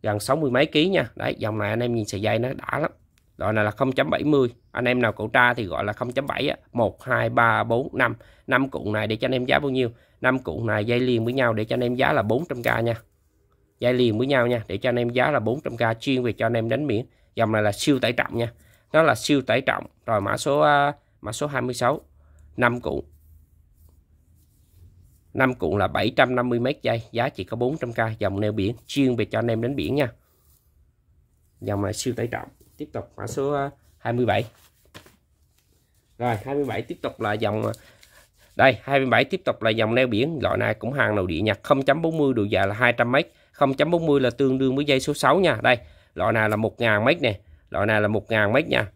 [SPEAKER 1] gần 60 mấy ký nha đấy dòng này anh em nhìn sợi dây nó đã lắm loại này là 0.70 anh em nào cậu tra thì gọi là 0.7 á 1 2 3 4 5 5 cuộn này để cho anh em giá bao nhiêu 5 cuộn này dây liền với nhau để cho anh em giá là 400k nha dây liền với nhau nha để cho anh em giá là 400k chuyên về cho anh em đánh biển dòng này là siêu tải trọng nha nó là siêu tải trọng rồi mã số à, mã số 26 5 cuộn 5 cuộn là 750 mét dây giá chỉ có 400k dòng neo biển chuyên về cho anh em đến biển nha dòng là siêu tải trọng tiếp tục mã số 27 à, rồi 27 tiếp tục là dòng à, đây 27 tiếp tục là dòng neo biển loại này cũng hàng đầu địa nhật 0.40 độ dài là 200 mét 0.40 là tương đương với dây số 6 nha đây loại này là 1.000 mét nè loại này là 1.000 mét nha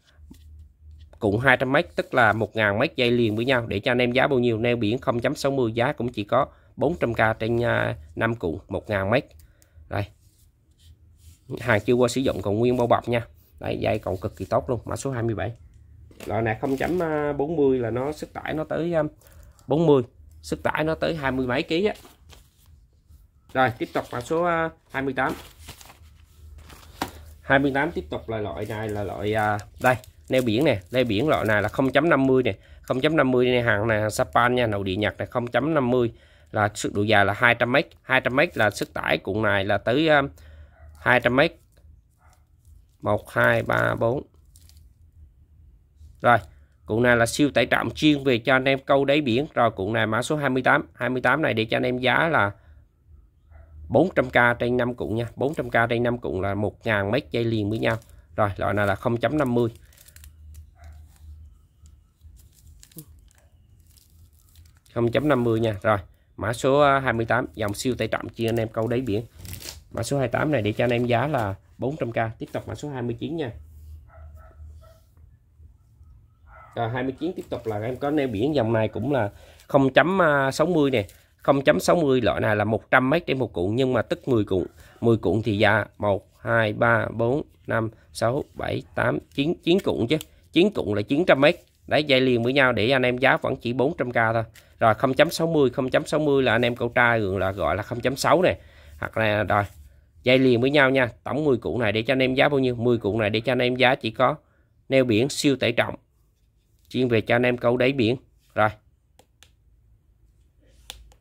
[SPEAKER 1] cũng 200 mét tức là 1.000 mét dây liền với nhau để cho anh em giá bao nhiêu neo biển 0.60 giá cũng chỉ có 400k trên 5 cuộn 1.000 mét đây hàng chưa qua sử dụng còn nguyên bao bọc nha đây dây còn cực kỳ tốt luôn mã số 27 loại này 0.40 là nó sức tải nó tới 40 à, sức tải nó tới 20 mấy ký á rồi tiếp tục mã số 28 à, 28 tiếp tục là loại này là loại à, đây neo biển nè neo biển loại này là 0.50 nè 0.50 này hàng này hàng Sapan nha nội địa Nhật này 0.50 là sức độ dài là 200 m 200 m là sức tải cuộn này là tới um, 200 m 1 2 3 4 rồi Cụ này là siêu tải trọng chuyên về cho anh em câu đáy biển. Rồi cụ này mã số 28. 28 này để cho anh em giá là 400k trên 5 cụm nha 400k trên 5 cụm là 1.000 mét dây liền với nhau rồi loại này là 0.50 0.50 nha rồi mã số 28 ờ, dòng siêu tải trọng chia anh em câu đáy biển mã số 28 này để cho anh em giá là 400k tiếp tục mã số 29 nha rồi 29 tiếp tục là em có neo biển dòng này cũng là 0.60 ờ, nè 0.60 loại này là 100 m trên một cuộn nhưng mà tức 10 cuộn 10 cuộn thì ra 1 2 3 4 5 6 7 8 9 9 cuộn chứ 9 cuộn là 900 m đấy dây liền với nhau để anh em giá vẫn chỉ 400k thôi rồi 0.60 0.60 là anh em cậu trai gần là gọi là 0.6 này hoặc là rồi dây liền với nhau nha tổng 10 cuộn này để cho anh em giá bao nhiêu 10 cuộn này để cho anh em giá chỉ có neo biển siêu tải trọng chuyên về cho anh em câu đáy biển rồi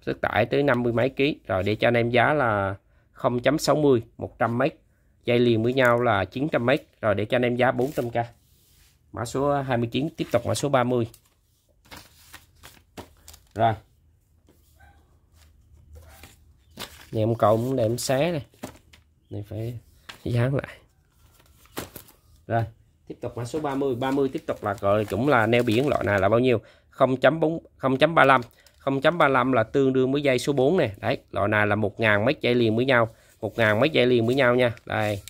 [SPEAKER 1] sức tải tới 50 mấy ký rồi để cho anh em giá là 0.60 100 m dây liền với nhau là 900 m rồi để cho anh em giá 400k mã số 29 tiếp tục mã số 30 rồi này em cộng để em xé này này phải dán lại rồi tiếp tục mã số 30 30 tiếp tục là gọi cũng là neo biển loại này là bao nhiêu 0.4 0.35 0.35 là tương đương với dây số 4 này đấy loại này là 1.000 mấy dây liền với nhau 1.000 mấy dây liền với nhau nha đây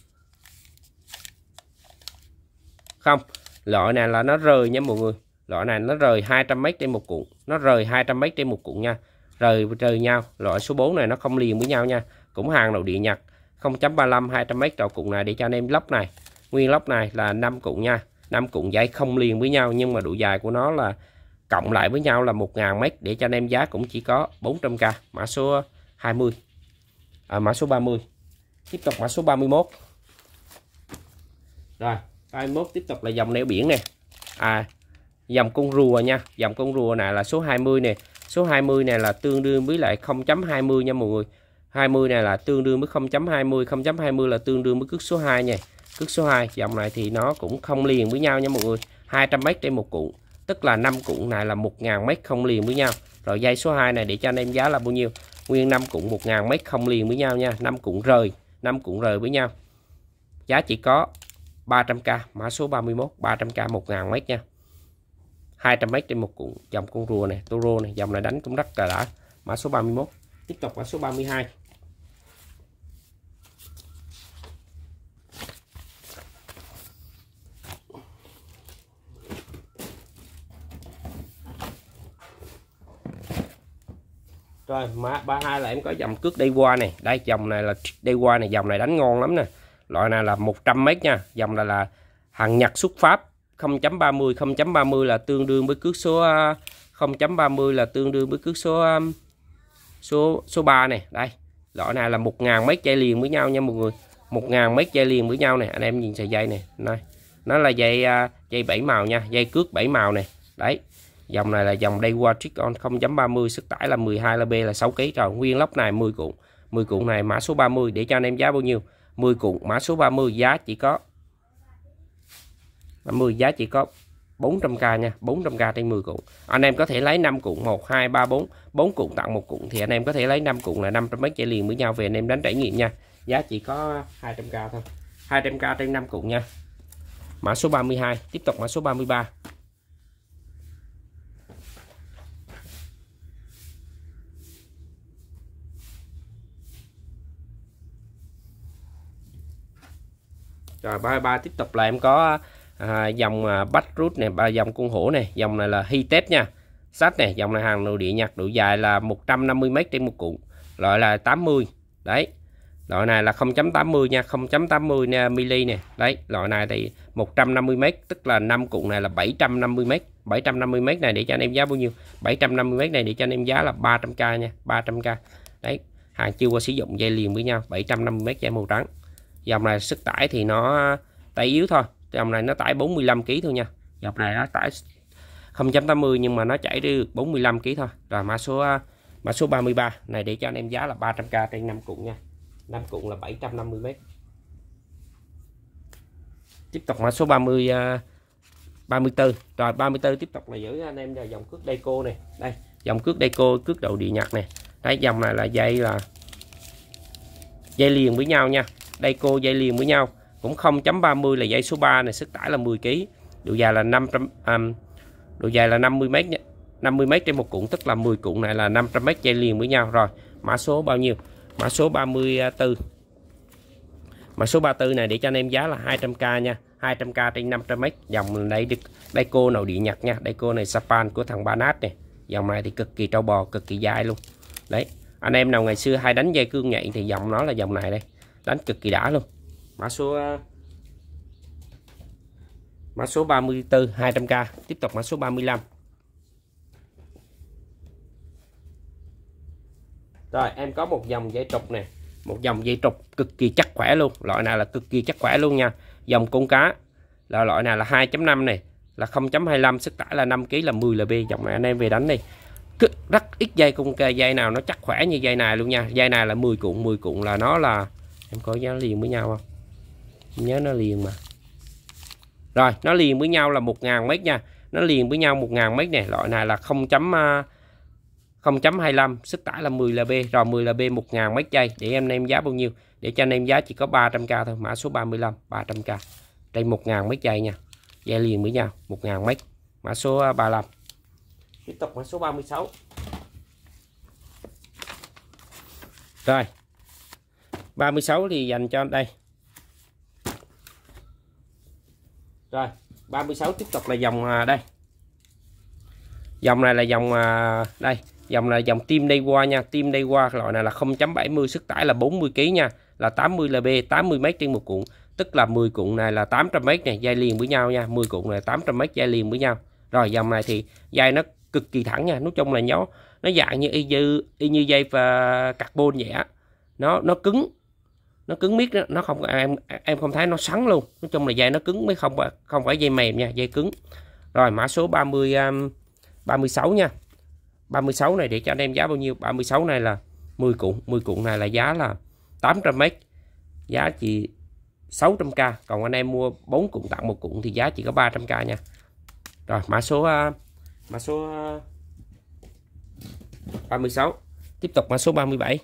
[SPEAKER 1] không loại này là nó rời nha mọi người loại này nó rời 200 mét trên một cuộn nó rời 200 mét trên một cuộn nha rời rời nhau loại số 4 này nó không liền với nhau nha cũng hàng đầu địa nhật 0.35 200 mét đầu cụ này để cho anh em lóc này nguyên lóc này là 5 cuộn nha 5 cuộn dây không liền với nhau nhưng mà độ dài của nó là cộng lại với nhau là 1.000 mét để cho anh em giá cũng chỉ có 400k mã số 20 à, mã số 30 tiếp tục mã số 31 rồi 21 tiếp tục là dòng neo biển nè à dòng con rùa nha dòng con rùa này là số 20 nè số 20 này là tương đương với lại 0.20 nha mọi người 20 này là tương đương với 0.20 0.20 là tương đương với cước số 2 nha cước số 2 dòng này thì nó cũng không liền với nhau nha mọi người 200m trên một cụ tức là năm cụm này là 1.000 mét không liền với nhau rồi dây số 2 này để cho anh em giá là bao nhiêu nguyên năm cụm 1.000 mét không liền với nhau nha năm cụm rời năm cụm rời với nhau giá chỉ có 300k mã số 31 300k 1.000 mét nha 200 mét trên một cụm dòng con rùa này toro này dòng này đánh cũng rất là đã mã số 31 tiếp tục mã số 32 rồi mã 32 là em có dòng cước đi qua này đây dòng này là đi qua này dòng này đánh ngon lắm nè loại này là 100 mét nha dòng này là hàng Nhật xuất Pháp 0.30 0.30 là tương đương với cước số 0.30 à, là tương đương với cước số à, số số 3 này đây loại này là 1.000 mét chạy liền với nhau nha mọi người 1.000 mét chạy liền với nhau này anh em nhìn sợi dây này này nó là dây à, dây bảy màu nha dây cước bảy màu này đấy dòng này là dòng Daiwa Triton 0.30 sức tải là 12 là B là 6 kg rồi nguyên lốc này 10 cuộn 10 cuộn này mã số 30 để cho anh em giá bao nhiêu 10 cuộn mã số 30 giá chỉ có 10 giá chỉ có 400k nha 400k trên 10 cuộn anh em có thể lấy 5 cuộn 1 2 3 4 4 cuộn tặng một cuộn thì anh em có thể lấy 5 cuộn là 500 mấy chạy liền với nhau về anh em đánh trải nghiệm nha giá chỉ có 200k thôi 200k trên 5 cuộn nha mã số 32 tiếp tục mã số 33 rồi ba ba tiếp tục là em có à, dòng à, bách rút này ba dòng cung hổ này dòng này là hi tết nha sách này dòng này hàng nội địa nhật độ dài là 150 mét trên một cuộn loại là 80 đấy loại này là 0.80 nha 0.80 mili nè đấy loại này thì 150 mét tức là năm cuộn này là 750 m 750 mét này để cho anh em giá bao nhiêu 750 mét này để cho anh em giá là 300k nha 300k đấy hàng chưa qua sử dụng dây liền với nhau 750 mét dây màu trắng dòng này sức tải thì nó tải yếu thôi dòng này nó tải 45 kg thôi nha dòng này nó tải 0.80 nhưng mà nó chảy được 45 kg thôi rồi mã số mã số 33 này để cho anh em giá là 300k trên 5 cụm nha 5 cụm là 750 mét tiếp tục mã số 30 34 à, rồi 34 tiếp tục là giữ anh em là dòng cước Deco này đây dòng cước Deco cước đầu địa nhật này đấy dòng này là dây là dây liền với nhau nha đây cô dây liền với nhau cũng 0.30 là dây số 3 này sức tải là 10 kg độ dài là 500 um, à, độ dài là 50 m 50 m trên một cuộn tức là 10 cuộn này là 500 m dây liền với nhau rồi mã số bao nhiêu mã số 34 mã số 34 này để cho anh em giá là 200k nha 200k trên 500 m dòng đây được đây cô nào địa nhật nha đây cô này Sapan của thằng Banat này dòng này thì cực kỳ trâu bò cực kỳ dài luôn đấy anh em nào ngày xưa hay đánh dây cương nhạy thì dòng nó là dòng này đây đánh cực kỳ đã luôn mã số ờ, mã số 34 200k tiếp tục mã số 35 rồi em có một dòng dây trục này một dòng dây trục cực kỳ chắc khỏe luôn loại này là cực kỳ chắc khỏe luôn nha dòng con cá là loại này là 2.5 này là 0.25 sức tải là 5 kg là 10 lb dòng này anh em về đánh đi rất ít dây cung dây nào nó chắc khỏe như dây này luôn nha dây này là 10 cuộn 10 cuộn là nó là em coi nó liền với nhau không em nhớ nó liền mà rồi nó liền với nhau là 1.000 mét nha nó liền với nhau 1.000 mét này loại này là 0 chấm 0.25 à, sức tải là 10 lb rồi 10 b 1.000 mét dây để em nêm giá bao nhiêu để cho anh em giá chỉ có 300k thôi mã số 35 300k trên 1.000 mét dây nha dây liền với nhau 1.000 mét mã số 35 à, tiếp tục mã số 36 rồi 36 thì dành cho đây rồi 36 tiếp tục là dòng à, đây dòng này là dòng à, đây dòng là dòng tim đây qua nha tim đây qua loại này là 0.70 sức tải là 40 kg nha là 80 lb 80 m trên một cuộn tức là 10 cuộn này là 800 m này dây liền với nhau nha 10 cuộn này 800 m dây liền với nhau rồi dòng này thì dây nó cực kỳ thẳng nha nói chung là nó nó dạng như y như y như dây và carbon vậy á nó nó cứng nó cứng miết đó, nó không em em không thấy nó sắn luôn nói chung là dây nó cứng mới không không phải dây mềm nha dây cứng rồi mã số 30 um, 36 nha 36 này để cho anh em giá bao nhiêu 36 này là 10 cuộn 10 cuộn này là giá là 800m giá chỉ 600k còn anh em mua 4 cuộn tặng một cuộn thì giá chỉ có 300k nha rồi mã số uh, mã số uh, 36 tiếp tục mã số 37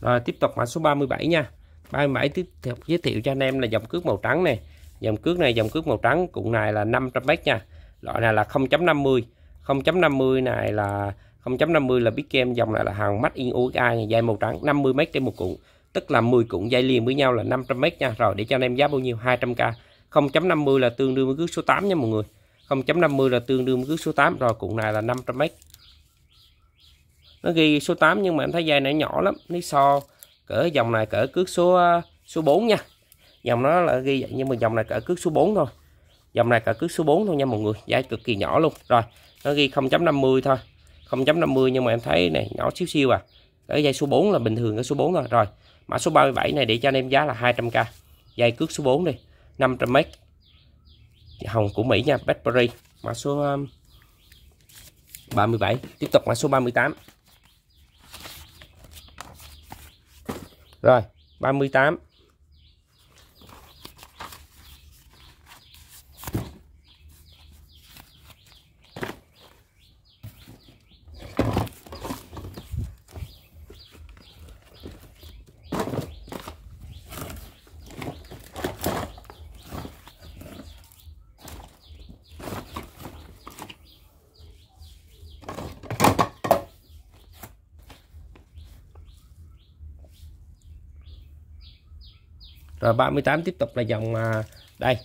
[SPEAKER 1] Rồi tiếp tục mã số 37 nha. 37 tiếp tục giới thiệu cho anh em là dòng cước màu trắng này. Dòng cước này dòng cước màu trắng cũng này là 500m nha. Loại này là 0.50. 0.50 này là 0.50 là biết kem dòng này là hàng mắt in USA này, dây màu trắng 50m trên một cuộn. Tức là 10 cuộn dây liền với nhau là 500m nha. Rồi để cho anh em giá bao nhiêu? 200k. 0.50 là tương đương với cước số 8 nha mọi người. 0.50 là tương đương với cước số 8. Rồi cuộn này là 500m nó ghi số 8 nhưng mà em thấy dây này nhỏ lắm nó so cỡ dòng này cỡ cước số số 4 nha dòng nó là ghi vậy nhưng mà dòng này cỡ cước số 4 thôi dòng này cỡ cước số 4 thôi nha mọi người dây cực kỳ nhỏ luôn rồi nó ghi 0.50 thôi 0.50 nhưng mà em thấy này nhỏ xíu xíu à cái dây số 4 là bình thường cái số 4 rồi rồi mã số 37 này để cho anh em giá là 200k dây cước số 4 đi 500m hồng của Mỹ nha Blackberry mã số 37 um, tiếp tục mã số 38 rồi 38 rồi ờ, 38 tiếp tục là dòng à, đây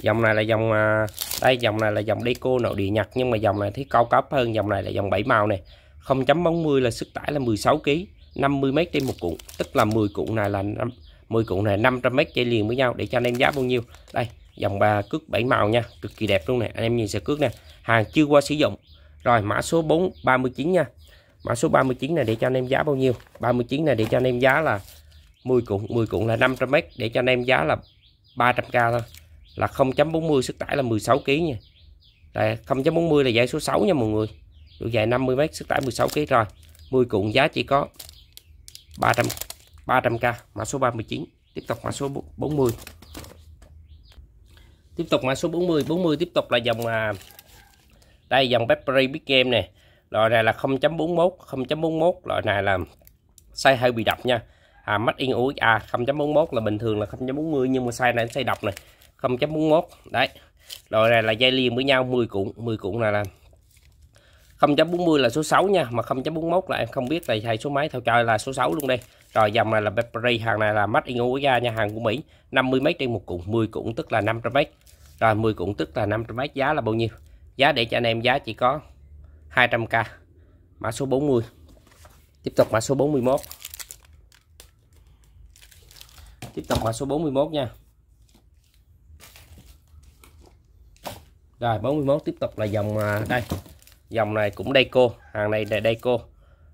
[SPEAKER 1] dòng này là dòng à, đây dòng này là dòng Deco nội địa Nhật nhưng mà dòng này thấy cao cấp hơn dòng này là dòng 7 màu này 0.40 là sức tải là 16 kg 50 m trên một cuộn tức là 10 cuộn này là 5, 10 cuộn này 500 m chạy liền với nhau để cho anh em giá bao nhiêu đây dòng bà cước 7 màu nha cực kỳ đẹp luôn này anh em nhìn sợi cước nè hàng chưa qua sử dụng rồi mã số 4 39 nha mã số 39 này để cho anh em giá bao nhiêu 39 này để cho anh em giá là 10 cuộn 10 cuộn là 500m để cho anh em giá là 300k thôi là 0.40 sức tải là 16kg nha là 0.40 là dãy số 6 nha mọi người độ dài 50m sức tải 16kg rồi 10 cuộn giá chỉ có 300 300k mã số 39 tiếp tục mã số 40 tiếp tục mã số 40 40 tiếp tục là dòng à, đây dòng Blackberry Big Game nè loại này là 0.41 0.41 loại này là size hơi bị đập nha à, mắt in USA 0.41 là bình thường là 0.40 nhưng mà size này size đọc này 0.41 đấy rồi này là dây liền với nhau 10 cuộn 10 cuộn này là 0.40 là số 6 nha mà 0.41 là em không biết là thầy số mấy theo trời là số 6 luôn đây rồi dòng này là Burberry hàng này là mắt in ra nhà hàng của Mỹ 50 mét trên một cuộn 10 cuộn tức là 500 mét rồi 10 cuộn tức là 500 mét giá là bao nhiêu giá để cho anh em giá chỉ có 200k mã số 40 tiếp tục mã số 41 tiếp tục mã số 41 nha rồi 41 tiếp tục là dòng à, đây dòng này cũng đây cô hàng này là đây cô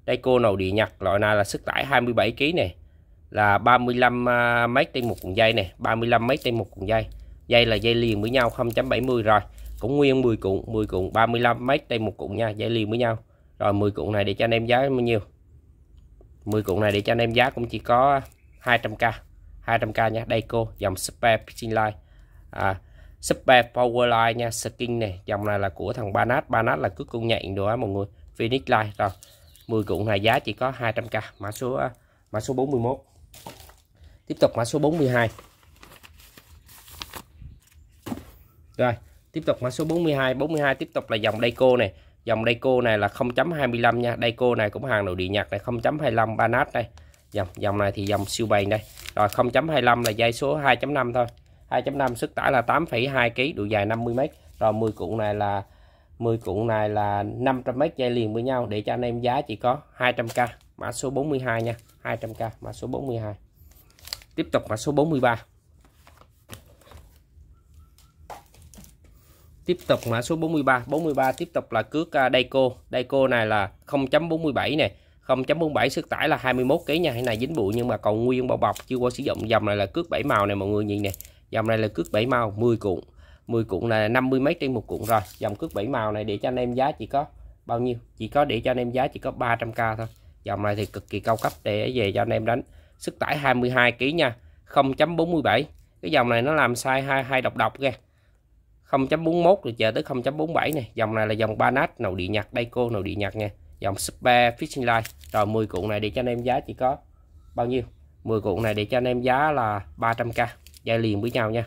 [SPEAKER 1] đây cô nồi địa nhật loại này là sức tải 27 kg này là 35 à, mét trên một cuộn dây này 35 mét trên một cuộn dây dây là dây liền với nhau 0.70 rồi cũng nguyên 10 cuộn 10 cuộn 35 mét đây một cuộn nha dây liền với nhau rồi 10 cuộn này để cho anh em giá bao nhiêu 10 cuộn này để cho anh em giá cũng chỉ có 200k 200k nha đây dòng spare pitching line à, spare power line nha skin này dòng này là của thằng banat banat là cuối cùng nhận đồ á mọi người phoenix line rồi 10 cuộn này giá chỉ có 200k mã số à, mã số 41 tiếp tục mã số 42 rồi tiếp tục mã số 42 42 tiếp tục là dòng Deco này dòng Deco này là 0.25 nha Deco này cũng hàng nội địa nhật này 0.25 banat đây dòng dòng này thì dòng siêu bền đây rồi 0.25 là dây số 2.5 thôi 2.5 sức tải là 8,2 kg độ dài 50m rồi 10 cuộn này là 10 cuộn này là 500m dây liền với nhau để cho anh em giá chỉ có 200k mã số 42 nha 200k mã số 42 tiếp tục mã số 43 tiếp tục mã số 43 43 tiếp tục là cước à, Daiko Daiko này là 0.47 này 0.47 sức tải là 21 kg nha. Cái này dính bụi nhưng mà còn nguyên bao bọc chưa qua sử dụng. Dòng này là cước 7 màu này mọi người nhìn nè. Dòng này là cước 7 màu 10 cuộn. 10 cuộn là 50 mấy trên một cuộn rồi. Dòng cước 7 màu này để cho anh em giá chỉ có bao nhiêu? Chỉ có để cho anh em giá chỉ có 300k thôi. Dòng này thì cực kỳ cao cấp để về cho anh em đánh. Sức tải 22 kg nha. 0.47. Cái dòng này nó làm sai hai hai độc độc kìa. 0.41 rồi chờ tới 0.47 này. Dòng này là dòng Banat nầu địa nhật, đây cô nầu địa nhạc nha dòng super fishing line rồi 10 cuộn này để cho anh em giá chỉ có bao nhiêu 10 cuộn này để cho anh em giá là 300k dây liền với nhau nha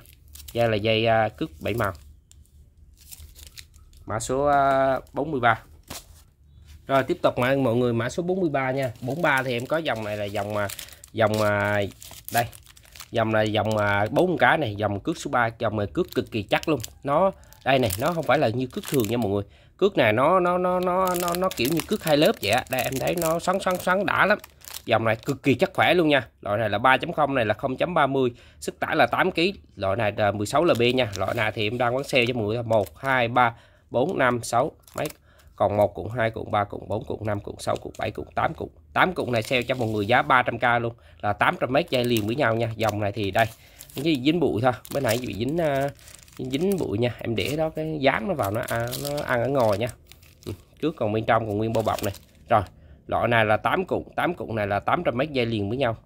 [SPEAKER 1] dây là dây à, cước 7 màu mã số 43 à, rồi tiếp tục mà mọi người mã số 43 nha 43 thì em có dòng này là dòng mà dòng mà đây dòng này dòng mà bốn cái này dòng cước số 3 dòng này cước cực kỳ chắc luôn nó đây này nó không phải là như cước thường nha mọi người cước này nó nó nó nó nó nó kiểu như cước hai lớp vậy á đây em thấy nó xoắn xoắn xoắn đã lắm dòng này cực kỳ chắc khỏe luôn nha loại này là 3.0 này là 0.30 sức tải là 8 kg loại này là 16 lb nha loại này thì em đang bán sale cho mọi người 1 2 3 4 5 6 mấy còn một cụm 2 cụm 3 cụm 4 cụm 5 cụm 6 cụm 7 cụm 8 cụm 8 cụm này sale cho một người giá 300k luôn là 800 mét dây liền với nhau nha dòng này thì đây cái gì dính bụi thôi bên nãy bị dính à, dính bụi nha em để đó cái dán nó vào nó ăn, nó ăn ở ngồi nha ừ, trước còn bên trong còn nguyên bao bọc này rồi loại này là 8 cụm 8 cụm này là 800 mét dây liền với nhau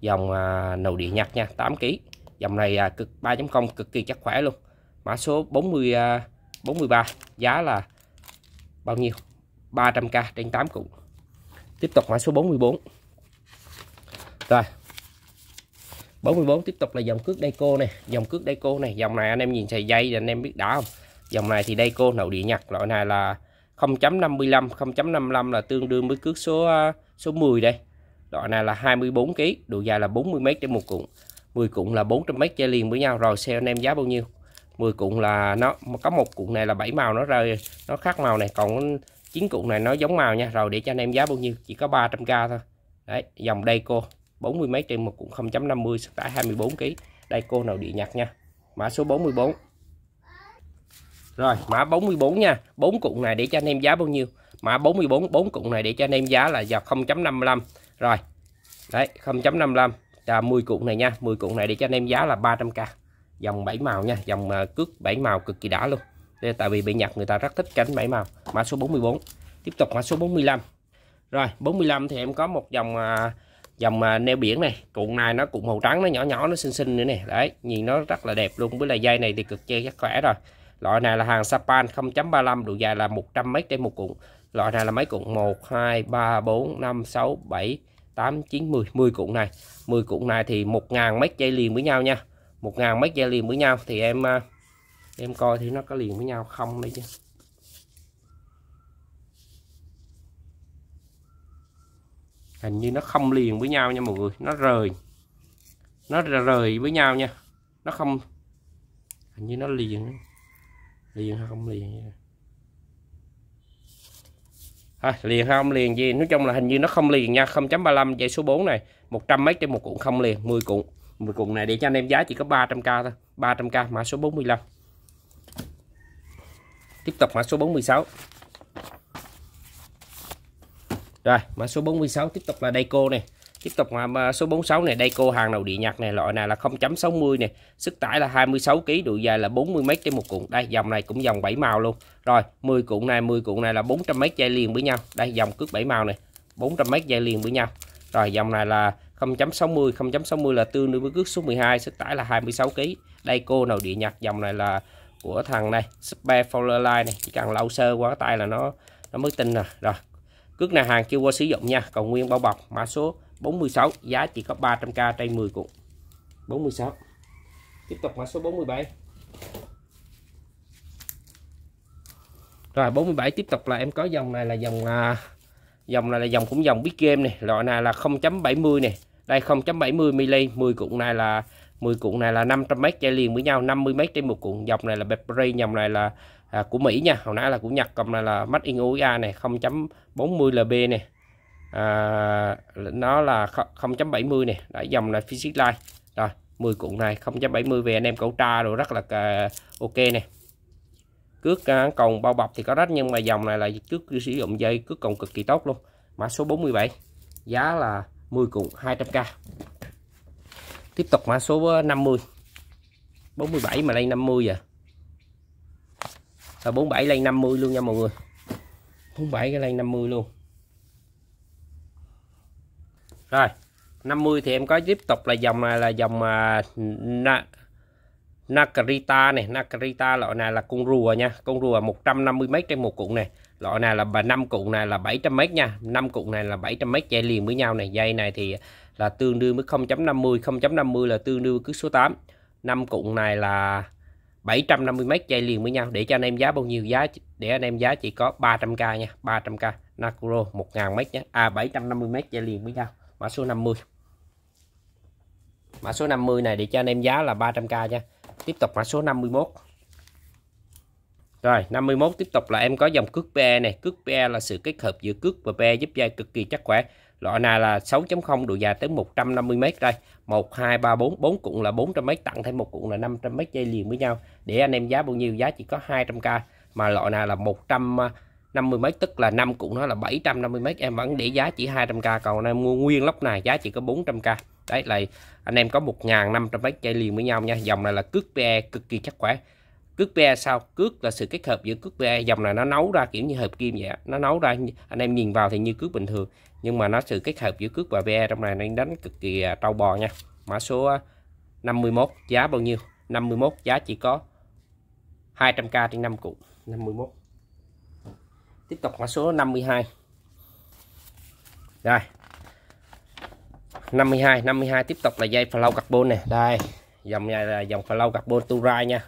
[SPEAKER 1] dòng à, nầu địa nhật nha 8 kg dòng này à, cực 3.0 cực kỳ chắc khỏe luôn mã số 40 à, 43 giá là bao nhiêu 300k trên 8 cụm tiếp tục mã số 44 rồi 44 tiếp tục là dòng cước Daiko này dòng cước Daiko này dòng này anh em nhìn xài dây thì anh em biết đã không dòng này thì Daiko nội địa Nhật loại này là 0.55 0.55 là tương đương với cước số à, số 10 đây loại này là 24 kg độ dài là 40 m trên một cụm 10 cụm là 400 m chơi liền với nhau rồi xe anh em giá bao nhiêu 10 cụm là nó có một cụm này là 7 màu nó rơi nó khác màu này còn 9 cụm này nó giống màu nha rồi để cho anh em giá bao nhiêu chỉ có 300k thôi đấy dòng Daiko 40 mấy trên một cũng 0.50 sức tải 24 kg đây cô nào địa nhặt nha mã số 44 rồi mã 44 nha 4 cụm này để cho anh em giá bao nhiêu mã 44 4 cụm này để cho anh em giá là vào 0.55 rồi đấy 0.55 là 10 cụm này nha 10 cụm này để cho anh em giá là 300k dòng 7 màu nha dòng à, cước 7 màu cực kỳ đã luôn đây tại vì bị nhặt người ta rất thích cánh 7 màu mã số 44 tiếp tục mã số 45 rồi 45 thì em có một dòng à, dòng à, neo biển này cuộn này nó cũng màu trắng nó nhỏ nhỏ nó xinh xinh nữa nè đấy nhìn nó rất là đẹp luôn với là dây này thì cực chê rất khỏe rồi loại này là hàng Sapan 0.35 độ dài là 100 m trên một cuộn loại này là mấy cuộn 1 2 3 4 5 6 7 8 9 10 10 cuộn này 10 cuộn này thì 1.000 mét dây liền với nhau nha 1.000 mét dây liền với nhau thì em à, em coi thì nó có liền với nhau không đây chứ hình như nó không liền với nhau nha mọi người nó rời nó rời với nhau nha nó không hình như nó liền liền hay không liền thôi à, liền hay không liền gì nói chung là hình như nó không liền nha 0.35 dây số 4 này 100 mấy trên một cuộn không liền 10 cuộn 10 cuộn này để cho anh em giá chỉ có 300k thôi 300k mã số 45 tiếp tục mã số 46 rồi mã số 46 tiếp tục là Daiko này tiếp tục mã số 46 này Daiko hàng đầu địa nhật này loại này là 0.60 này sức tải là 26 kg độ dài là 40 m trên một cuộn đây dòng này cũng dòng 7 màu luôn rồi 10 cuộn này 10 cuộn này là 400 m dây liền với nhau đây dòng cước 7 màu này 400 m dây liền với nhau rồi dòng này là 0.60 0.60 là tương đương với cước số 12 sức tải là 26 kg đây cô nào địa nhật dòng này là của thằng này Super Fowler Line này chỉ cần lau sơ qua cái tay là nó nó mới tin à. rồi rồi Cước này hàng chưa qua sử dụng nha, còn nguyên bao bọc, mã số 46, giá chỉ có 300k trên 10 cuộn. 46. Tiếp tục mã số 47. Rồi 47 tiếp tục là em có dòng này là dòng à, dòng này là dòng cũng dòng big game này, loại này là 0.70 này. Đây 0.70 mm, 10 cuộn này là 10 cuộn này là 500 m dây liền với nhau, 50 m trên một cuộn. Dòng này là Blackberry, dòng này là à, của Mỹ nha hồi nãy là của Nhật còn là là Made in USA này 0.40 lb này à, nó là 0.70 này đã dòng là physics line rồi 10 cuộn này 0.70 về anh em cậu tra rồi rất là ok này, cước à, còn bao bọc thì có rất nhưng mà dòng này là cước sử dụng dây cước còn cực kỳ tốt luôn mã số 47 giá là 10 cuộn 200k tiếp tục mã số 50 ờ, 47 mà lên 50 giờ rồi 47 lên 50 luôn nha mọi người 47 cái lên 50 luôn rồi 50 thì em có tiếp tục là dòng này là dòng à, na, Nakarita này Nakarita loại này là con rùa nha con rùa 150m trên một cụm này loại này là bà năm cụm này là 700m nha năm cụm này là 700m dây liền với nhau này dây này thì là tương đương với 0.50 0.50 là tương đương với cứ số 8 năm cụm này là 750 mét dây liền với nhau để cho anh em giá bao nhiêu giá để anh em giá chỉ có 300k nha 300k Nakuro 1000 mét nhé à 750 mét dây liền với nhau mã số 50 mã số 50 này để cho anh em giá là 300k nha tiếp tục mã số 51 rồi 51 tiếp tục là em có dòng cước PE này cước PE là sự kết hợp giữa cước và PE giúp dây cực kỳ chắc khỏe Loại này là 6.0 độ dài tới 150m đây. 1, 2, 3, 4, 4 cụm là 400m tặng thêm một cụm là 500m dây liền với nhau. Để anh em giá bao nhiêu giá chỉ có 200k. Mà loại này là 150m tức là 5 cụm nó là 750m. Em vẫn để giá chỉ 200k. Còn anh em mua nguyên lốc này giá chỉ có 400k. Đấy là anh em có 1.500m dây liền với nhau nha. Dòng này là cước PE cực kỳ chắc khỏe cước PE sao cước là sự kết hợp giữa cước PE dòng này nó nấu ra kiểu như hợp kim vậy nó nấu ra anh em nhìn vào thì như cước bình thường nhưng mà nó sự kết hợp giữa cước và ve trong này nên đánh cực kỳ à, trâu bò nha mã số 51 à, giá bao nhiêu 51 giá chỉ có 200k trên 5 cụ 51 tiếp tục mã số 52 rồi 52 52 tiếp tục là dây flow carbon nè đây dòng này là dòng flow carbon turai nha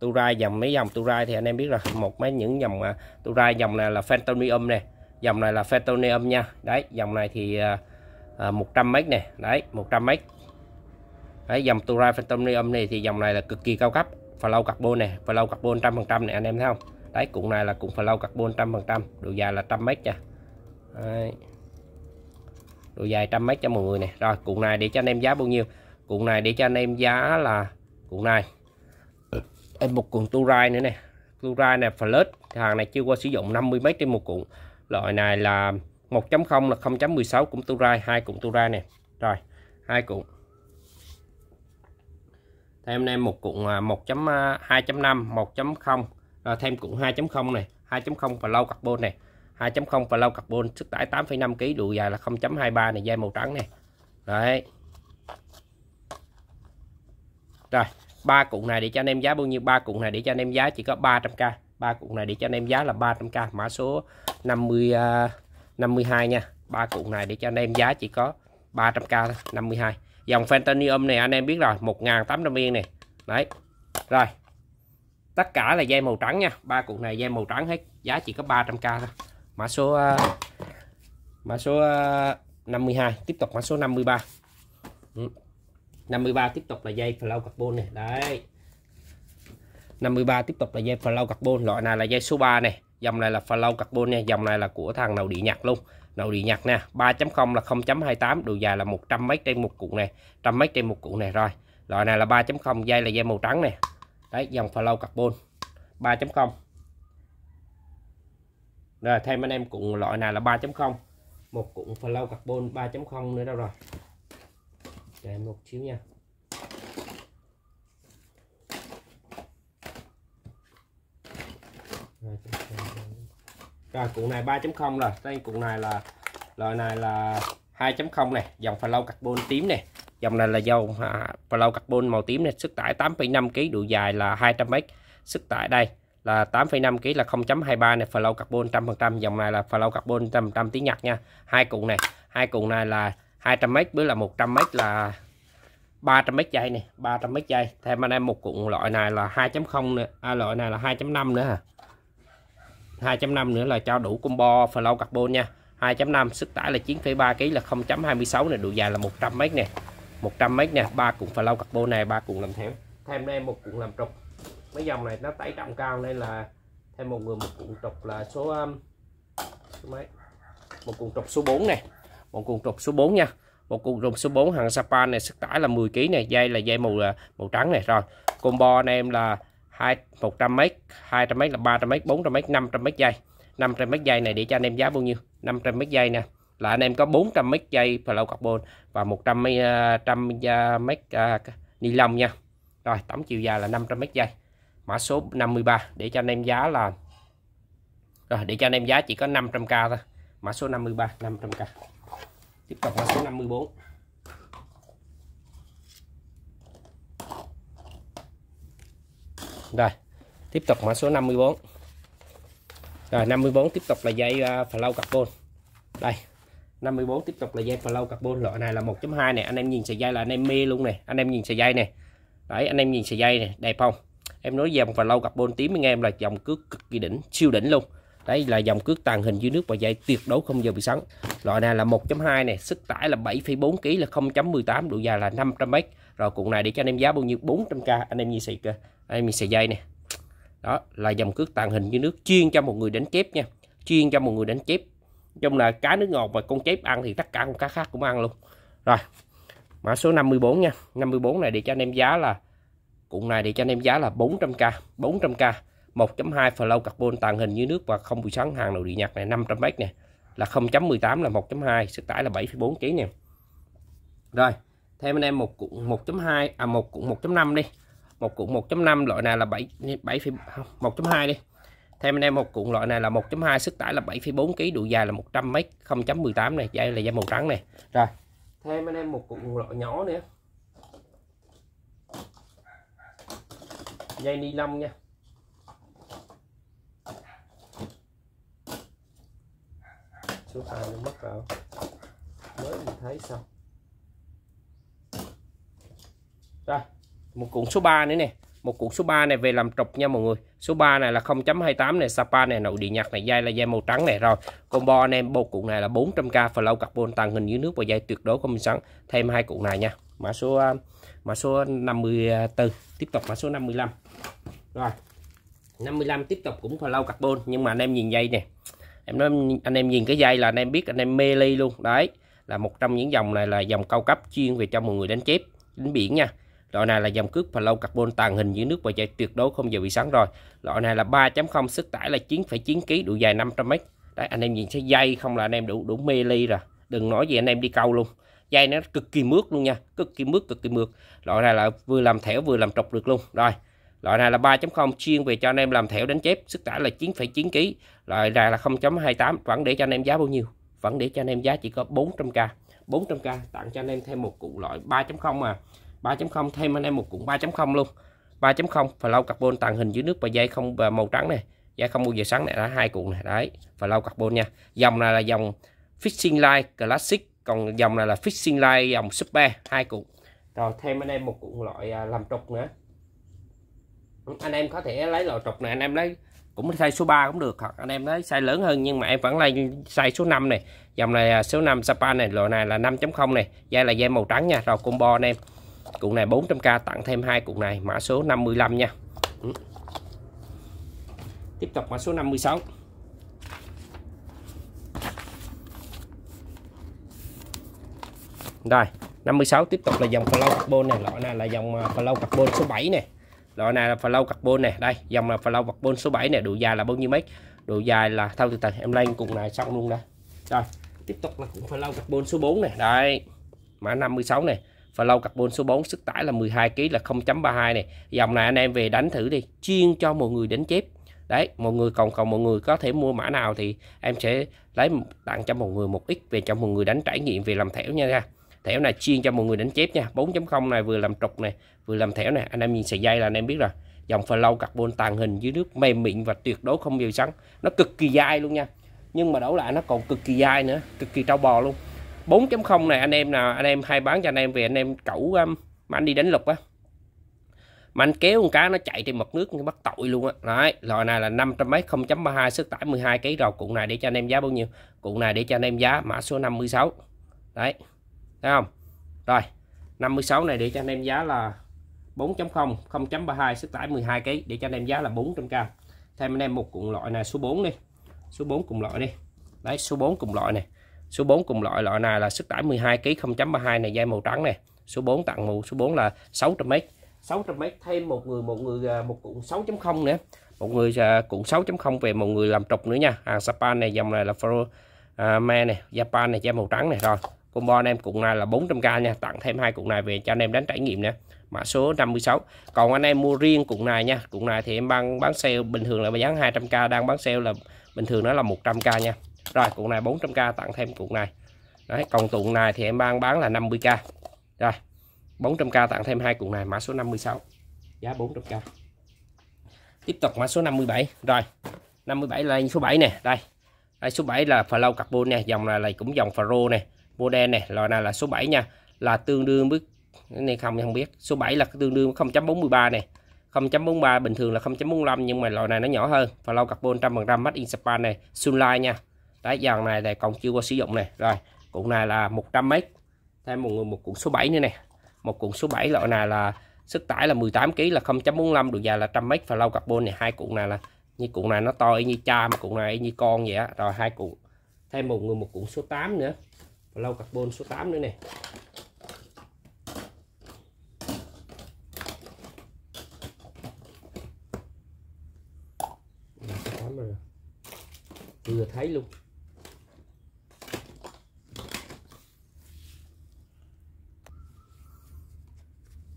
[SPEAKER 1] turai dòng mấy dòng turai thì anh em biết rồi một mấy những dòng uh, turai dòng này là phantomium nè dòng này là Fetonium nha đấy dòng này thì à, à, một trăm mét này đấy 100 mét đấy dòng Tura Fetonium này thì dòng này là cực kỳ cao cấp và lâu carbon này và lâu carbon trăm phần trăm này anh em thấy không đấy cũng này là cũng phải lâu carbon trăm phần trăm độ dài là trăm mét nha đấy. độ dài trăm mét cho mọi người này rồi cuộn này để cho anh em giá bao nhiêu cuộn này để cho anh em giá là cuộn này em một cuộn turai nữa này turai này flash hàng này chưa qua sử dụng 50 mét trên một cuộn loại này là 1.0 là 0.16 cũng tu rai hai cụm tu rai nè rồi hai cụm thêm em một cụm 1.2.5 1.0 rồi thêm cụm 2.0 này 2.0 và lâu carbon này 2.0 và lâu carbon sức tải 8,5 kg độ dài là 0.23 này dây màu trắng này đấy rồi ba cụm này để cho anh em giá bao nhiêu ba cụm này để cho anh em giá chỉ có 300k ba cục này để cho anh em giá là 300k mã số 50 uh, 52 nha ba cục này để cho anh em giá chỉ có 300k thôi 52 dòng Fantanium này anh em biết rồi 1.800 yên này đấy rồi tất cả là dây màu trắng nha ba cục này dây màu trắng hết giá chỉ có 300k thôi mã số uh, mã số uh, à, 52 tiếp tục mã số 53 ừ. 53 tiếp tục là dây flow carbon này đấy 53 tiếp tục là dây flow carbon loại này là dây số 3 này dòng này là flow carbon nha dòng này là của thằng đầu địa nhật luôn đầu địa nhật nè 3.0 là 0.28 độ dài là 100 mét trên một cụ này trăm mét trên một cụ này rồi loại này là 3.0 dây là dây màu trắng này đấy dòng flow carbon 3.0 rồi thêm anh em cũng loại này là 3.0 một cụm flow carbon 3.0 nữa đâu rồi để một xíu nha rồi cuộn này 3.0 rồi đây cuộn này là loại này là 2.0 này dòng pha lâu carbon tím này dòng này là dầu pha lâu carbon màu tím này sức tải 8,5 kg độ dài là 200 m sức tải đây là 8,5 kg là 0.23 này pha flow carbon 100% dòng này là pha flow carbon 100% tiếng Nhật nha hai cuộn này hai cuộn này là 200m với là 100m là 300 mét dây này 300 mét dây thêm anh em một cuộn loại này là 2.0 nữa à, loại này là 2.5 nữa hả 2.5 nữa là cho đủ combo flow carbon nha 2.5 sức tải là 9,3 kg là 0.26 này độ dài là 100 m nè 100 m nè ba cuộn flow carbon này ba cuộn làm theo thêm đây một cuộn làm trục mấy dòng này nó tải trọng cao nên là thêm một người một cuộn trục là số, um, số mấy một cuộn trục số 4 này một cuộn trục số 4 nha một cuộn trục số 4 hàng Sapa này sức tải là 10 kg này dây là dây màu màu trắng này rồi combo anh em là 2 100 m, 200 mét là 300 m, 400 m, 500 mét dây. 500 mét dây này để cho anh em giá bao nhiêu? 500 mét dây nè là anh em có 400 mét dây flow carbon và 100 100 m ni lông nha. Rồi, tổng chiều dài là 500 mét dây. Mã số 53 để cho anh em giá là Rồi, để cho anh em giá chỉ có 500k thôi. Mã số 53 500k. Tiếp tục mã số 54. Rồi, tiếp tục mã số 54. Rồi 54 tiếp tục là dây uh, phà carbon. Đây. 54 tiếp tục là dây phà lâu carbon loại này là 1.2 này, anh em nhìn sợi dây là anh em mê luôn này, anh em nhìn sợi dây này. Đấy, anh em nhìn sợi dây này, đẹp không? Em nói dòng phà lâu carbon tím anh em là dòng cước cực kỳ đỉnh, siêu đỉnh luôn. đấy là dòng cước tàng hình dưới nước và dây tuyệt đối không giờ bị sắn. Loại này là 1.2 này, sức tải là 7,4 kg là 0.18, độ dài là 500 m rồi cuộn này để cho anh em giá bao nhiêu 400k anh em như xì cơ anh em như xì dây nè đó là dòng cước tàng hình như nước chuyên cho một người đánh chép nha chuyên cho một người đánh chép trong là cá nước ngọt và con chép ăn thì tất cả con cá khác cũng ăn luôn rồi mã số 54 nha 54 này để cho anh em giá là cuộn này để cho anh em giá là 400k 400k 1.2 flow carbon tàng hình dưới nước và không bụi xoắn hàng nội địa nhật này 500m này là 0.18 là 1.2 sức tải là 7,4 kg nè rồi thêm anh em một cuộn 1.2 à một cuộn 1.5 đi một cuộn 1.5 loại này là 7 7 1.2 đi thêm anh em một cuộn loại này là 1.2 sức tải là 7,4 kg độ dài là 100 m 0.18 này dây là dây màu trắng này rồi thêm anh em một cuộn loại nhỏ nữa dây ni lông nha số 2 mất rồi mới thấy xong Rồi, một cuộn số 3 nữa nè. Một cuộn số 3 này về làm trục nha mọi người. Số 3 này là 0.28 này, Sapa này, nội địa nhật này, dây là dây màu trắng này rồi. Combo anh em bộ cuộn này là 400k flow carbon tàng hình dưới nước và dây tuyệt đối không sáng. Thêm hai cuộn này nha. Mã số mã số 54, tiếp tục mã số 55. Rồi. 55 tiếp tục cũng flow carbon nhưng mà anh em nhìn dây nè. Em nói anh em nhìn cái dây là anh em biết anh em mê ly luôn. Đấy, là một trong những dòng này là dòng cao cấp chuyên về cho mọi người đánh chép đánh biển nha Loại này là dòng cước flow carbon tàng hình dưới nước và chạy tuyệt đối không giờ bị sáng rồi. Loại này là 3.0 sức tải là 9,9 kg, độ dài 500m. Đấy anh em nhìn thấy dây không là anh em đủ đủ mê ly rồi. Đừng nói gì anh em đi câu luôn. Dây nó cực kỳ mướt luôn nha, cực kỳ mướt, cực kỳ mượt. Loại này là vừa làm thẻo vừa làm trục được luôn. Rồi. Loại này là 3.0 chuyên về cho anh em làm thẻo đánh chép, sức tải là 9,9 kg. Loại này là 0.28 vẫn để cho anh em giá bao nhiêu? Vẫn để cho anh em giá chỉ có 400k. 400k tặng cho anh em thêm một cụ loại 3.0 mà. 3.0 thêm anh em một cuộn 3.0 luôn 3.0 và lau carbon tàng hình dưới nước và dây không và màu trắng này dây không bao giờ sáng này đã hai cuộn này đấy và lau carbon nha dòng này là dòng fixing line classic còn dòng này là fixing line dòng super hai cuộn rồi thêm anh em một cuộn loại à, làm trục nữa anh em có thể lấy loại trục này anh em lấy cũng size số 3 cũng được hoặc anh em lấy size lớn hơn nhưng mà em vẫn lấy size số 5 này dòng này số 5 Japan này loại này là 5.0 này dây là dây màu trắng nha rồi combo anh em Cụ này 400k tặng thêm hai cụ này mã số 55 nha. Ừ. Tiếp tục mã số 56. Rồi, 56 tiếp tục là dòng flow carbon này, loại này là dòng à, flow carbon số 7 này. Loại này là flow carbon này, đây, dòng là flow carbon số 7 này, độ dài là bao nhiêu mét? Độ dài là thao từ từ em lên cùng này xong luôn đây. Rồi, tiếp tục là cũng flow carbon số 4 này, đây. Mã 56 này và lâu carbon số 4 sức tải là 12 kg là 0.32 này dòng này anh em về đánh thử đi chuyên cho mọi người đánh chép đấy mọi người còn còn mọi người có thể mua mã nào thì em sẽ lấy tặng cho mọi người một ít về cho mọi người đánh trải nghiệm về làm thẻo nha thẻo này chuyên cho mọi người đánh chép nha 4.0 này vừa làm trục này vừa làm thẻo này anh em nhìn sợi dây là anh em biết rồi dòng flow carbon tàng hình dưới nước mềm mịn và tuyệt đối không nhiều sắn nó cực kỳ dai luôn nha nhưng mà đổ lại nó còn cực kỳ dai nữa cực kỳ trâu bò luôn 4.0 này anh em nào anh em hay bán cho anh em vì anh em cẩu um, mà anh đi đánh lục á mà anh kéo con cá nó chạy thì mực nước bắt tội luôn á đấy lò này là 500 mấy 0.32 sức tải 12 kg rồi cuộn này để cho anh em giá bao nhiêu cuộn này để cho anh em giá mã số 56 đấy thấy không rồi 56 này để cho anh em giá là 4.0 0.32 sức tải 12 kg để cho anh em giá là 400k thêm anh em một cuộn loại này số 4 đi số 4 cùng loại đi đấy số 4 cùng loại này Số 4 cùng loại loại này là sức tải 12 kg 0.32 này dây màu trắng này. Số 4 tặng mù số 4 là 600 m. 600 m thêm một người một người à, một cuộn 6.0 nữa. Một người à, cuộn 6.0 về một người làm trục nữa nha. Hàng Japan này dòng này là Pro à, me này, Japan này dây màu trắng này rồi. Combo anh em cuộn này là 400k nha, tặng thêm hai cuộn này về cho anh em đánh trải nghiệm nè. Mã số 56. Còn anh em mua riêng cuộn này nha, cuộn này thì em bán bán sale bình thường là bán 200k đang bán sale là bình thường nó là 100k nha rồi cuộn này 400k tặng thêm cuộn này Đấy, còn cuộn này thì em đang bán là 50k rồi 400k tặng thêm hai cuộn này mã số 56 giá 400k tiếp tục mã số 57 rồi 57 là số 7 nè đây đây, số 7 là flow carbon nè dòng này là cũng dòng faro nè đen nè loại này là số 7 nha là tương đương với này không không biết số 7 là tương đương 0.43 này 0.43 bình thường là 0.45 nhưng mà loại này nó nhỏ hơn và lâu carbon trăm phần trăm made in Japan này Sunlight nha đấy dàn này này còn chưa qua sử dụng này rồi cuộn này là 100 mét thêm một người một cuộn số 7 nữa này một cuộn số 7 loại này là sức tải là 18 kg là 0.45 độ dài là trăm mét và lâu carbon này hai cuộn này là như cuộn này nó to như cha mà cuộn này như con vậy á rồi hai cuộn thêm một người một cuộn số 8 nữa và lâu carbon số 8 nữa này vừa thấy luôn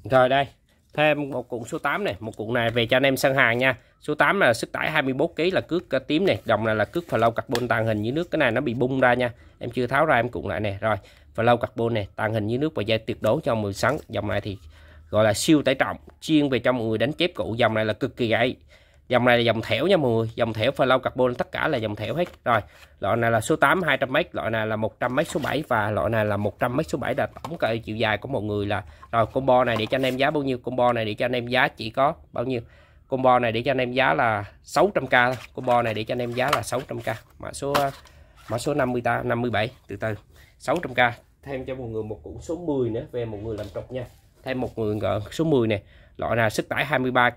[SPEAKER 1] Rồi đây, thêm một cuộn số 8 này, một cuộn này về cho anh em sân hàng nha. Số 8 là sức tải 24 kg là cước à, tím này, đồng này là cước flow carbon tàng hình dưới nước cái này nó bị bung ra nha. Em chưa tháo ra em cuộn lại nè. Rồi, flow carbon này, tàng hình dưới nước và dây tuyệt đối cho mười sắn. Dòng này thì gọi là siêu tải trọng, chuyên về cho mọi người đánh chép cụ, dòng này là cực kỳ gậy dòng này là dòng thẻo nha mọi người dòng thẻo pha lau carbon tất cả là dòng thẻo hết rồi loại này là số 8 200 mấy loại này là 100 mấy số 7 và loại này là 100 mấy số 7 là tổng cây chiều dài của mọi người là rồi combo này để cho anh em giá bao nhiêu combo này để cho anh em giá chỉ có bao nhiêu combo này để cho anh em giá là 600k combo này để cho anh em giá là 600k mã số mã số 50 ta 57 từ từ 600k thêm cho mọi người một cụ số 10 nữa về một người làm trục nha thêm một người gọi số 10 này loại là sức tải 23